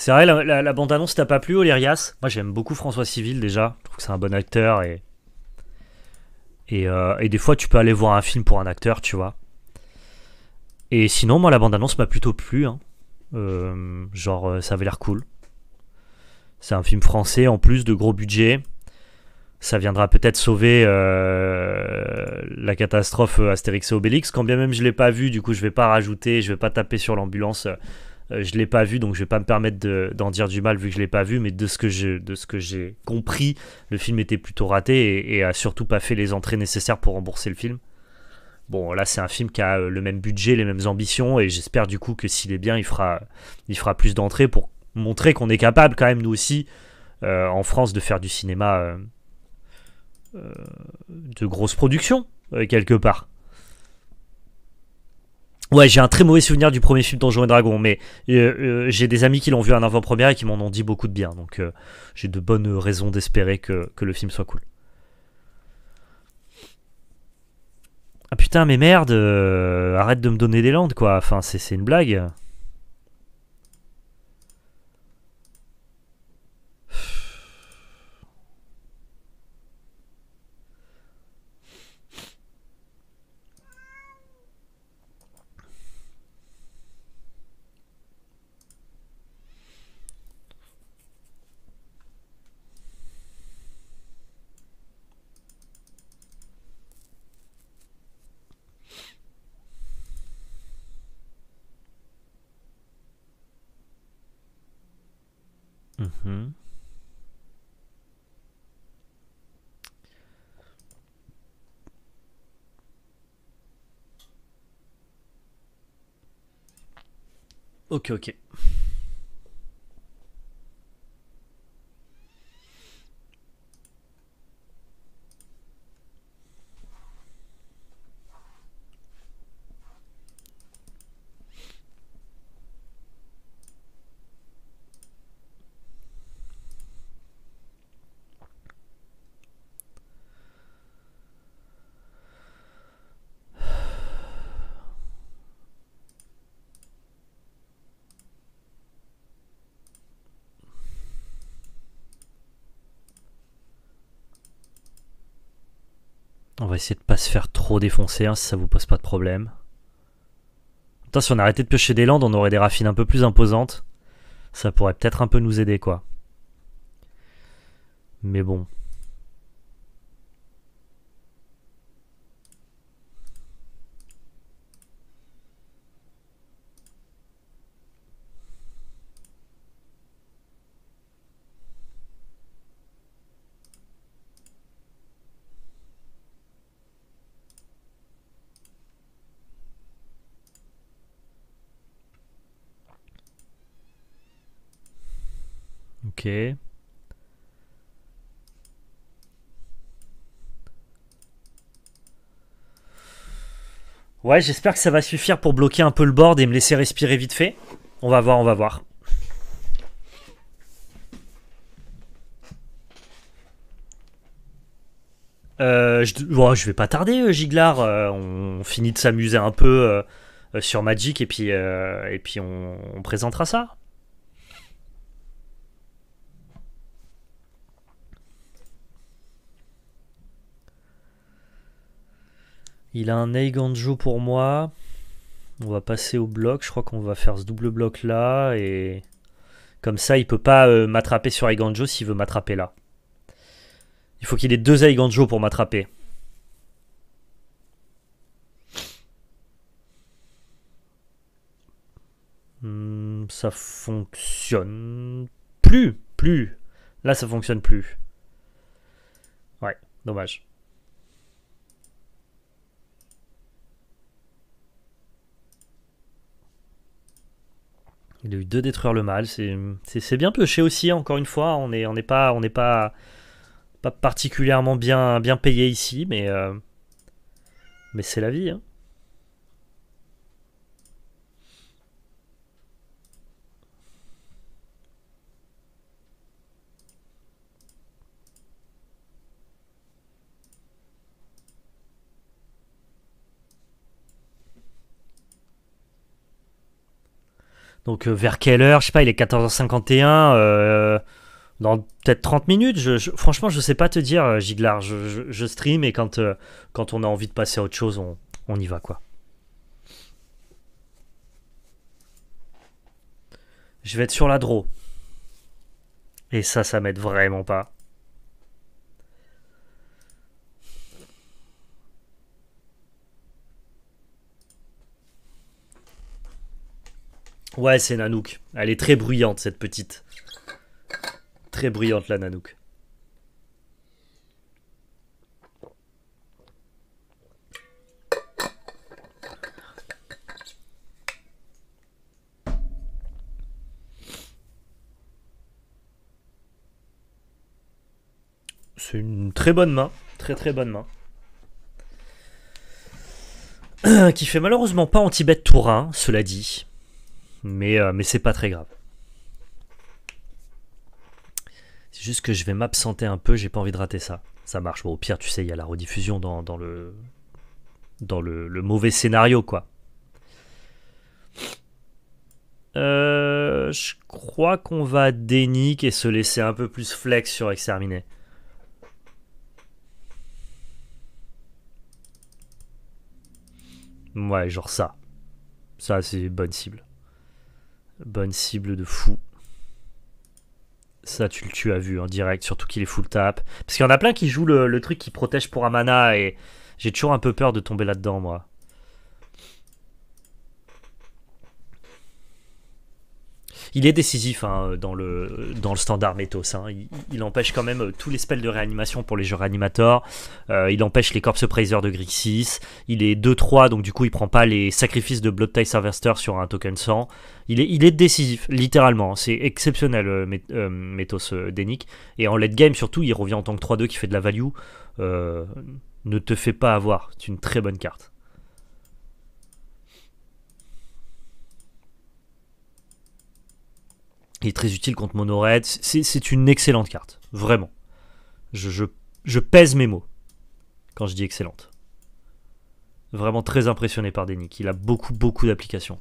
[SPEAKER 1] C'est vrai, la, bande-annonce t'a pas plu, Olérias Moi, j'aime beaucoup François Civil déjà. Je trouve que c'est un bon acteur et. Euh, et, des fois, tu peux aller voir un film pour un acteur, tu vois. Et sinon, moi, la bande-annonce m'a plutôt plu. Hein. Euh, genre, euh, ça avait l'air cool. C'est un film français en plus de gros budget. Ça viendra peut-être sauver la catastrophe Astérix et Obélix. Quand bien même je l'ai pas vu, du coup, je vais pas rajouter, je vais pas taper sur l'ambulance euh, je ne l'ai pas vu, donc je ne vais pas me permettre d'en dire du mal vu que je ne l'ai pas vu, mais de ce que j'ai compris, le film était plutôt raté et, a surtout pas fait les entrées nécessaires pour rembourser le film. Bon, là, c'est un film qui a euh, le même budget, les mêmes ambitions, et j'espère du coup que s'il est bien, il fera, il fera plus d'entrées pour montrer qu'on est capable, quand même, nous aussi, euh, en France, de faire du cinéma de grosse production, quelque part. Ouais, j'ai un très mauvais souvenir du premier film Donjons et Dragons, mais euh, euh, j'ai des amis qui l'ont vu en avant-première et qui m'en ont dit beaucoup de bien, donc euh, j'ai de bonnes raisons d'espérer que, que, le film soit cool. Ah putain, mais merde, arrête de me donner des landes, quoi, enfin c'est une blague. Ok, ok. essayer de pas se faire trop défoncer hein, si ça vous pose pas de problème. Putain, si on arrêtait de piocher des landes, on aurait des raffines un peu plus imposantes. Ça pourrait peut-être un peu nous aider, quoi. Mais bon. Ouais, j'espère que ça va suffire pour bloquer un peu le board et me laisser respirer vite fait. On va voir, on va voir. Euh, je, vais pas tarder, euh, Giglar. Euh, on, finit de s'amuser un peu sur Magic et puis, et puis on, présentera ça. Il a un Eiganjo pour moi. On va passer au bloc. Je crois qu'on va faire ce double bloc là. Et comme ça, il peut pas euh, m'attraper sur Eiganjo s'il veut m'attraper là. Il faut qu'il ait deux Eiganjo pour m'attraper. Hmm, ça fonctionne plus. Plus. Là, ça fonctionne plus. Ouais, dommage. Il a eu deux détruire le mal. C'est bien pioché aussi, encore une fois. On n'est on pas, on pas, particulièrement bien, bien payé ici, mais, euh, mais c'est la vie. Hein. Donc euh, vers quelle heure Je sais pas, il est 14h51. Euh, dans peut-être 30 minutes, franchement, je sais pas te dire, euh, Giglar, Je, stream et quand, quand on a envie de passer à autre chose, on, on y va, quoi. Je vais être sur la draw. Et ça, ça m'aide vraiment pas. Ouais, c'est Nanook. Elle est très bruyante, cette petite. Très bruyante, la Nanook. C'est une très bonne main. Très très bonne main qui fait malheureusement pas anti bête tour cela dit. Euh, mais, c'est pas très grave. C'est juste que je vais m'absenter un peu, j'ai pas envie de rater ça. Ça marche. Bon, au pire, tu sais, il y a la rediffusion dans, le. Dans le, mauvais scénario, quoi. Euh, je crois qu'on va déniquer et se laisser un peu plus flex sur exterminer. Ouais, genre ça. Ça, c'est une bonne cible. Bonne cible de fou. Ça, tu, le tu as vu en direct, surtout qu'il est full tap. Parce qu'il y en a plein qui jouent le, truc qui protège pour Amana mana et j'ai toujours un peu peur de tomber là-dedans, moi. Il est décisif hein, dans, le, standard Métos. Hein. Il, empêche quand même euh, tous les spells de réanimation pour les jeux réanimateurs. il empêche les Corpse Praiser de Grixis. Il est 2-3, donc du coup, il prend pas les sacrifices de Blood Tie Harvester sur un token 100. Il est, décisif, littéralement. C'est exceptionnel, euh, euh, métos euh, Et en late game, surtout, il revient en tant que 3-2 qui fait de la value. ne te fais pas avoir. C'est une très bonne carte. Il est très utile contre Monored. C'est une excellente carte. Vraiment. Je, je, pèse mes mots quand je dis excellente. Vraiment très impressionné par Denik. Il a beaucoup, beaucoup d'applications.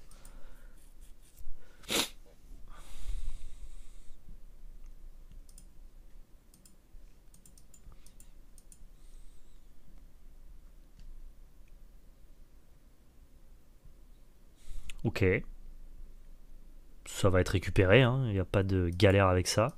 [SPEAKER 1] Ok. Ça va être récupéré, hein. il n'y a pas de galère avec ça.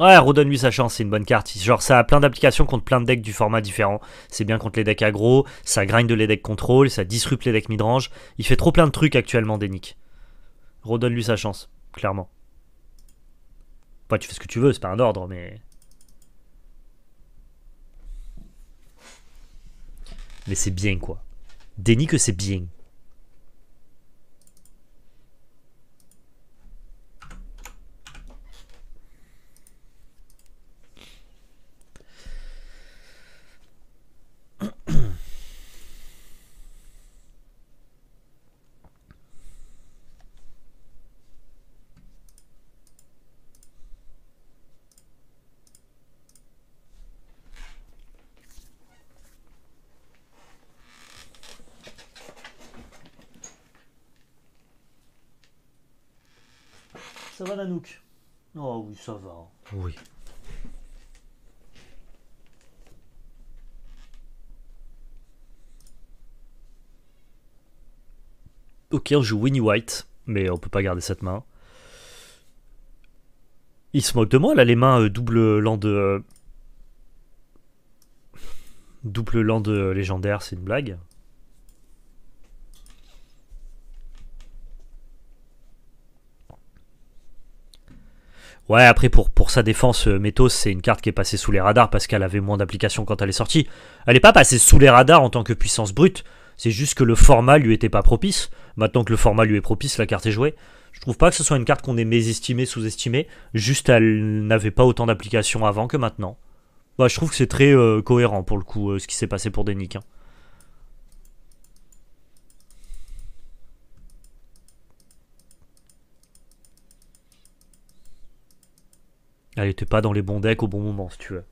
[SPEAKER 1] Ouais, redonne-lui sa chance, c'est une bonne carte. Genre, ça a plein d'applications contre plein de decks du format différent. C'est bien contre les decks aggro, ça grind les decks contrôle, ça disrupte les decks midrange. Il fait trop plein de trucs actuellement, Denik. Redonne-lui sa chance, clairement. Pas, tu fais ce que tu veux, c'est pas un ordre, mais. Mais c'est bien, quoi. que c'est bien. on joue Winnie White, mais on peut pas garder cette main. Il se moque de moi, elle a les mains euh, double land. de euh, double land euh, légendaire, c'est une blague. Ouais, après pour, pour sa défense, métos c'est une carte qui est passée sous les radars parce qu'elle avait moins d'applications quand elle est sortie. Elle n'est pas passée sous les radars en tant que puissance brute. C'est juste que le format lui était pas propice. Maintenant que le format lui est propice, la carte est jouée. Je trouve pas que ce soit une carte qu'on ait mésestimée, sous-estimée. Juste, elle n'avait pas autant d'applications avant que maintenant. Bah, je trouve que c'est très euh, cohérent pour le coup, euh, ce qui s'est passé pour Denik. Hein. Elle était pas dans les bons decks au bon moment, si tu veux.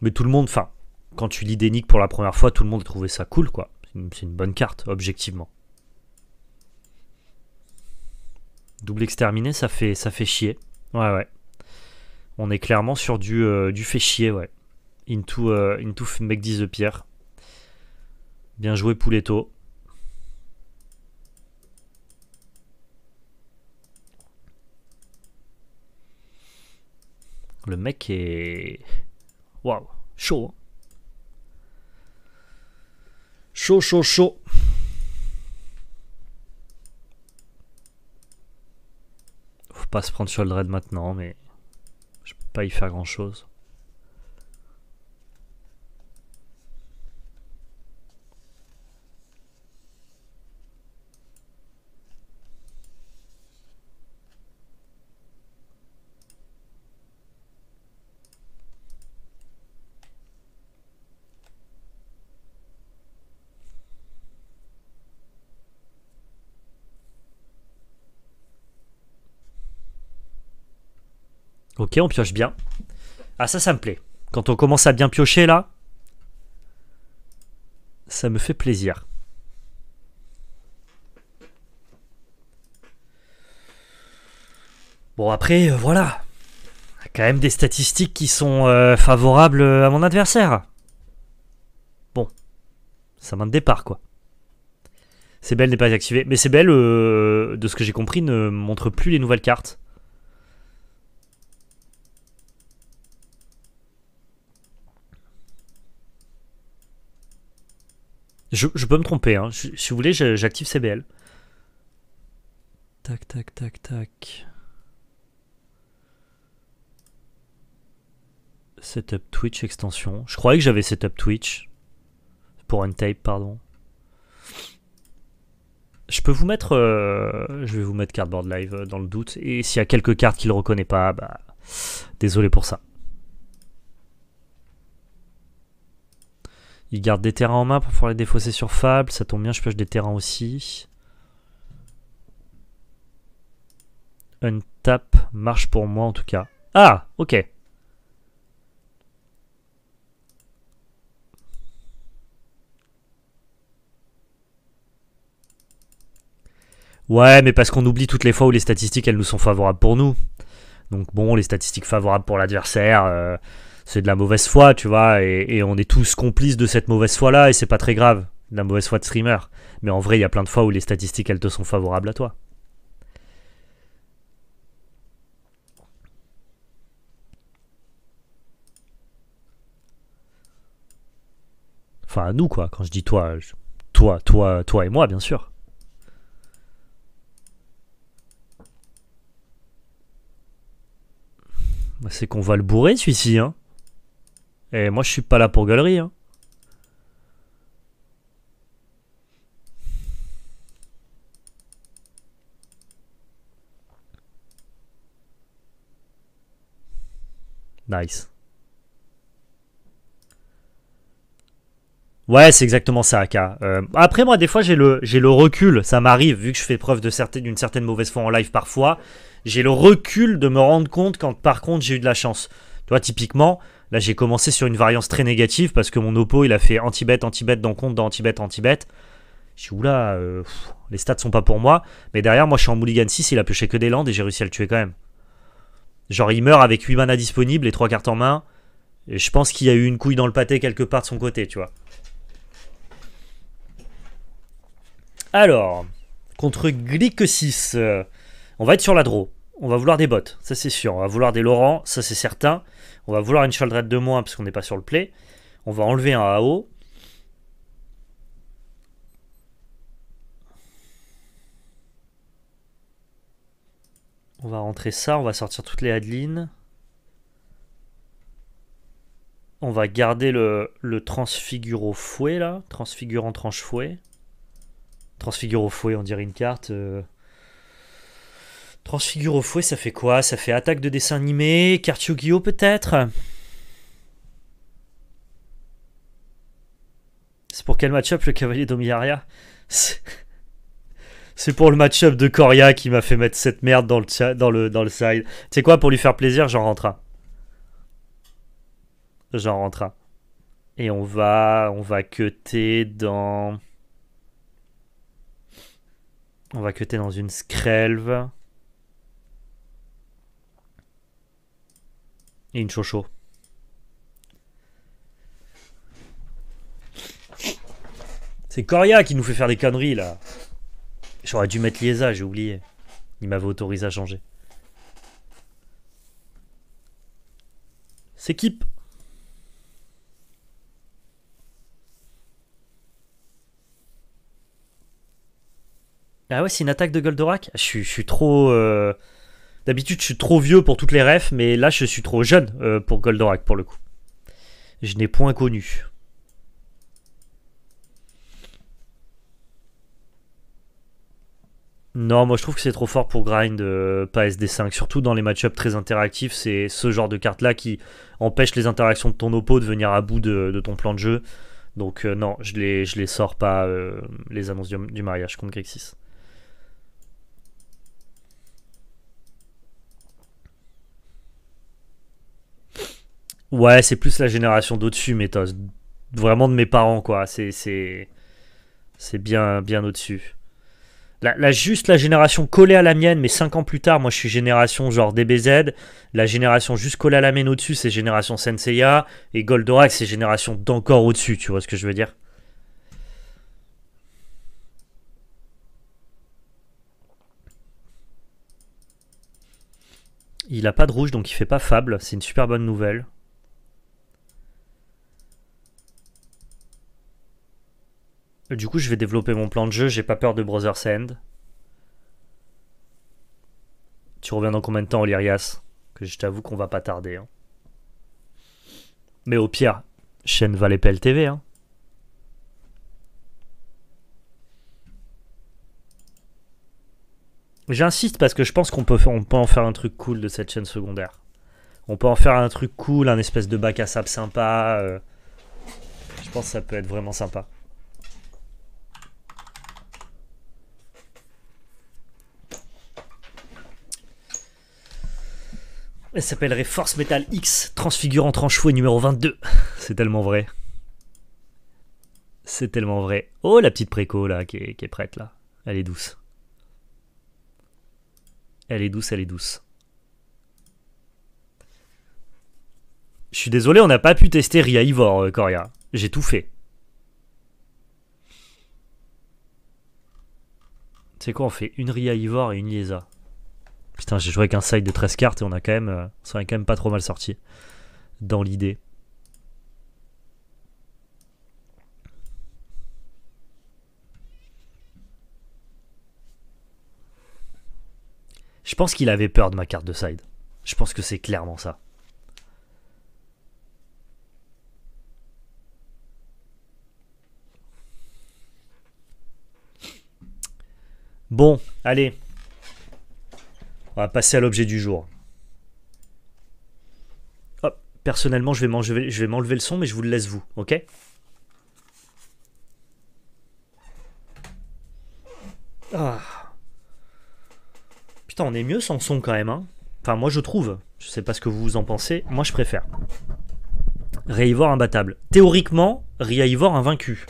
[SPEAKER 1] Mais tout le monde, enfin, quand tu lis Dénic pour la première fois, tout le monde trouvé ça cool, quoi. C'est une, bonne carte, objectivement. Double exterminé, ça fait, ça fait chier. Ouais, ouais. On est clairement sur du, euh, du fait chier, ouais. Into, euh, into Mec 10 Pierre. Bien joué, Pouletto. Le mec est. Waouh, chaud. Hein. Chaud, chaud, chaud. Faut pas se prendre sur le raid maintenant, mais je peux pas y faire grand chose. Ok, on pioche bien. Ah ça, ça me plaît. Quand on commence à bien piocher là, ça me fait plaisir. Bon après, euh, voilà. Quand même des statistiques qui sont euh, favorables euh, à mon adversaire. Bon. Ça m'a de départ quoi. C'est belle n'est pas activée. Mais c'est belle de ce que j'ai compris, ne montre plus les nouvelles cartes. Je, peux me tromper, hein. si vous voulez, j'active CBL. Tac, tac, tac, tac. Setup Twitch extension. Je croyais que j'avais setup Twitch. Pour un tape, pardon. Je peux vous mettre. Euh, je vais vous mettre Cardboard Live euh, dans le doute. Et s'il y a quelques cartes qu'il ne reconnaît pas, bah. Désolé pour ça. Il garde des terrains en main pour pouvoir les défausser sur Fable. Ça tombe bien, je pêche des terrains aussi. Untap marche pour moi en tout cas. Ah, ok. Ouais, mais parce qu'on oublie toutes les fois où les statistiques, elles nous sont favorables pour nous. Donc bon, les statistiques favorables pour l'adversaire, euh, c'est de la mauvaise foi, tu vois, et, on est tous complices de cette mauvaise foi-là, et c'est pas très grave, de la mauvaise foi de streamer. Mais en vrai, il y a plein de fois où les statistiques, elles te sont favorables à toi. Enfin, à nous, quoi. Quand je dis toi, toi, toi, toi et moi, bien sûr. Bah, c'est qu'on va le bourrer celui-ci, hein. Et moi, je suis pas là pour galerie hein. Nice. Ouais, c'est exactement ça, Aka. Euh, après, moi, des fois, j'ai le, le recul. Ça m'arrive, vu que je fais preuve d'une certaine mauvaise foi en live parfois. J'ai le recul de me rendre compte quand, par contre, j'ai eu de la chance. Toi, typiquement, Là, j'ai commencé sur une variance très négative parce que mon oppo, il a fait anti-bet, anti-bet dans compte, dans anti-bet, anti-bet. Je suis là, euh, les stats sont pas pour moi. Mais derrière, moi, je suis en Mulligan 6, il a pioché que des landes et j'ai réussi à le tuer quand même. Genre, il meurt avec 8 manas disponibles et 3 cartes en main. Et je pense qu'il y a eu une couille dans le pâté quelque part de son côté, tu vois. Alors, contre Glick 6, euh, on va être sur la draw. On va vouloir des bottes, ça c'est sûr. On va vouloir des Laurent, ça c'est certain. On va vouloir une Shaldred de moins parce qu'on n'est pas sur le play. On va enlever un AO. On va rentrer ça, on va sortir toutes les Adeline. On va garder le, le transfigure au fouet là, transfigure en tranche fouet. Transfigure au fouet, on dirait une carte. Euh. Transfigure au fouet, ça fait quoi Ça fait attaque de dessin animé, carte peut-être C'est pour quel match-up le cavalier d'Omiaria C'est pour le match-up de Coria qui m'a fait mettre cette merde dans le, dans le, dans le side. Tu sais quoi, pour lui faire plaisir, j'en rentre un. J'en rentre un. Et on va, on va cutter dans... On va cutter dans une Skrelve. une chocho. C'est Coria qui nous fait faire des conneries là. J'aurais dû mettre Liesa, j'ai oublié. Il m'avait autorisé à changer. C'est S'équipe. Ah ouais, c'est une attaque de Goldorak je suis, trop... Euh, D'habitude, je suis trop vieux pour toutes les refs, mais là, je suis trop jeune euh, pour Goldorak, pour le coup. Je n'ai point connu. Non, moi je trouve que c'est trop fort pour grind, euh, pas SD5. Surtout dans les match-ups très interactifs, c'est ce genre de carte-là qui empêche les interactions de ton oppo de venir à bout de, ton plan de jeu. Donc euh, non, je les, je les sors pas, les annonces du, mariage contre Grixis. Ouais, c'est plus la génération d'au-dessus, mais vraiment de mes parents, quoi. C'est bien, bien au-dessus. La, juste la génération collée à la mienne, mais 5 ans plus tard, moi je suis génération genre DBZ. La génération juste collée à la mienne au-dessus, c'est génération Senseiya. Et Goldorak, c'est génération d'encore au-dessus, tu vois ce que je veux dire Il a pas de rouge, donc il fait pas fable. C'est une super bonne nouvelle. Du coup, je vais développer mon plan de jeu. J'ai pas peur de Brother's End. Tu reviens dans combien de temps, Olyrias Que je t'avoue qu'on va pas tarder. Hein. Mais au pire, chaîne Valépel TV. Hein. J'insiste parce que je pense qu'on peut, en faire un truc cool de cette chaîne secondaire. On peut en faire un truc cool, un espèce de bac à sable sympa. Euh. je pense que ça peut être vraiment sympa. Elle s'appellerait Force Metal X, transfigurant tranchoué numéro 22. C'est tellement vrai. C'est tellement vrai. Oh, la petite préco, là, qui est, prête, là. Elle est douce. Elle est douce, elle est douce. Je suis désolé, on n'a pas pu tester Ria Ivor, euh, Coria. J'ai tout fait. C'est quoi, on fait une Ria Ivor et une Liesa Putain, j'ai joué avec un side de 13 cartes et on a quand même, euh, quand même pas trop mal sorti dans l'idée. Je pense qu'il avait peur de ma carte de side. Je pense que c'est clairement ça. Bon, allez. On va passer à l'objet du jour. Hop, personnellement, je vais m'enlever le son, mais je vous le laisse vous, ok ah. Putain, on est mieux sans son quand même, hein. Enfin, moi je trouve. Je sais pas ce que vous en pensez. Moi je préfère. Réivor imbattable. Théoriquement, Réivor invaincu.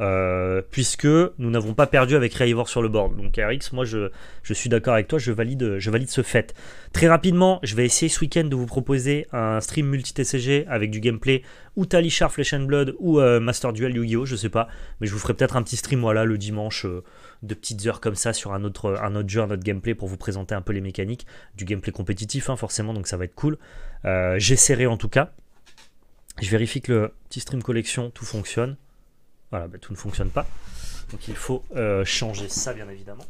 [SPEAKER 1] Euh, puisque nous n'avons pas perdu avec Rayvor sur le board. Donc RX, moi je, suis d'accord avec toi, je valide, je valide ce fait. Très rapidement, je vais essayer ce week-end de vous proposer un stream multi-TCG avec du gameplay ou Talishar Flesh and Blood ou euh, Master Duel Yu-Gi-Oh, je sais pas, mais je vous ferai peut-être un petit stream voilà, le dimanche euh, de petites heures comme ça sur un autre, un autre jeu, un autre gameplay pour vous présenter un peu les mécaniques, du gameplay compétitif hein, forcément, donc ça va être cool. J'essaierai en tout cas. Je vérifie que le petit stream collection, tout fonctionne. Voilà, bah, tout ne fonctionne pas. Donc il faut euh, changer ça, bien évidemment.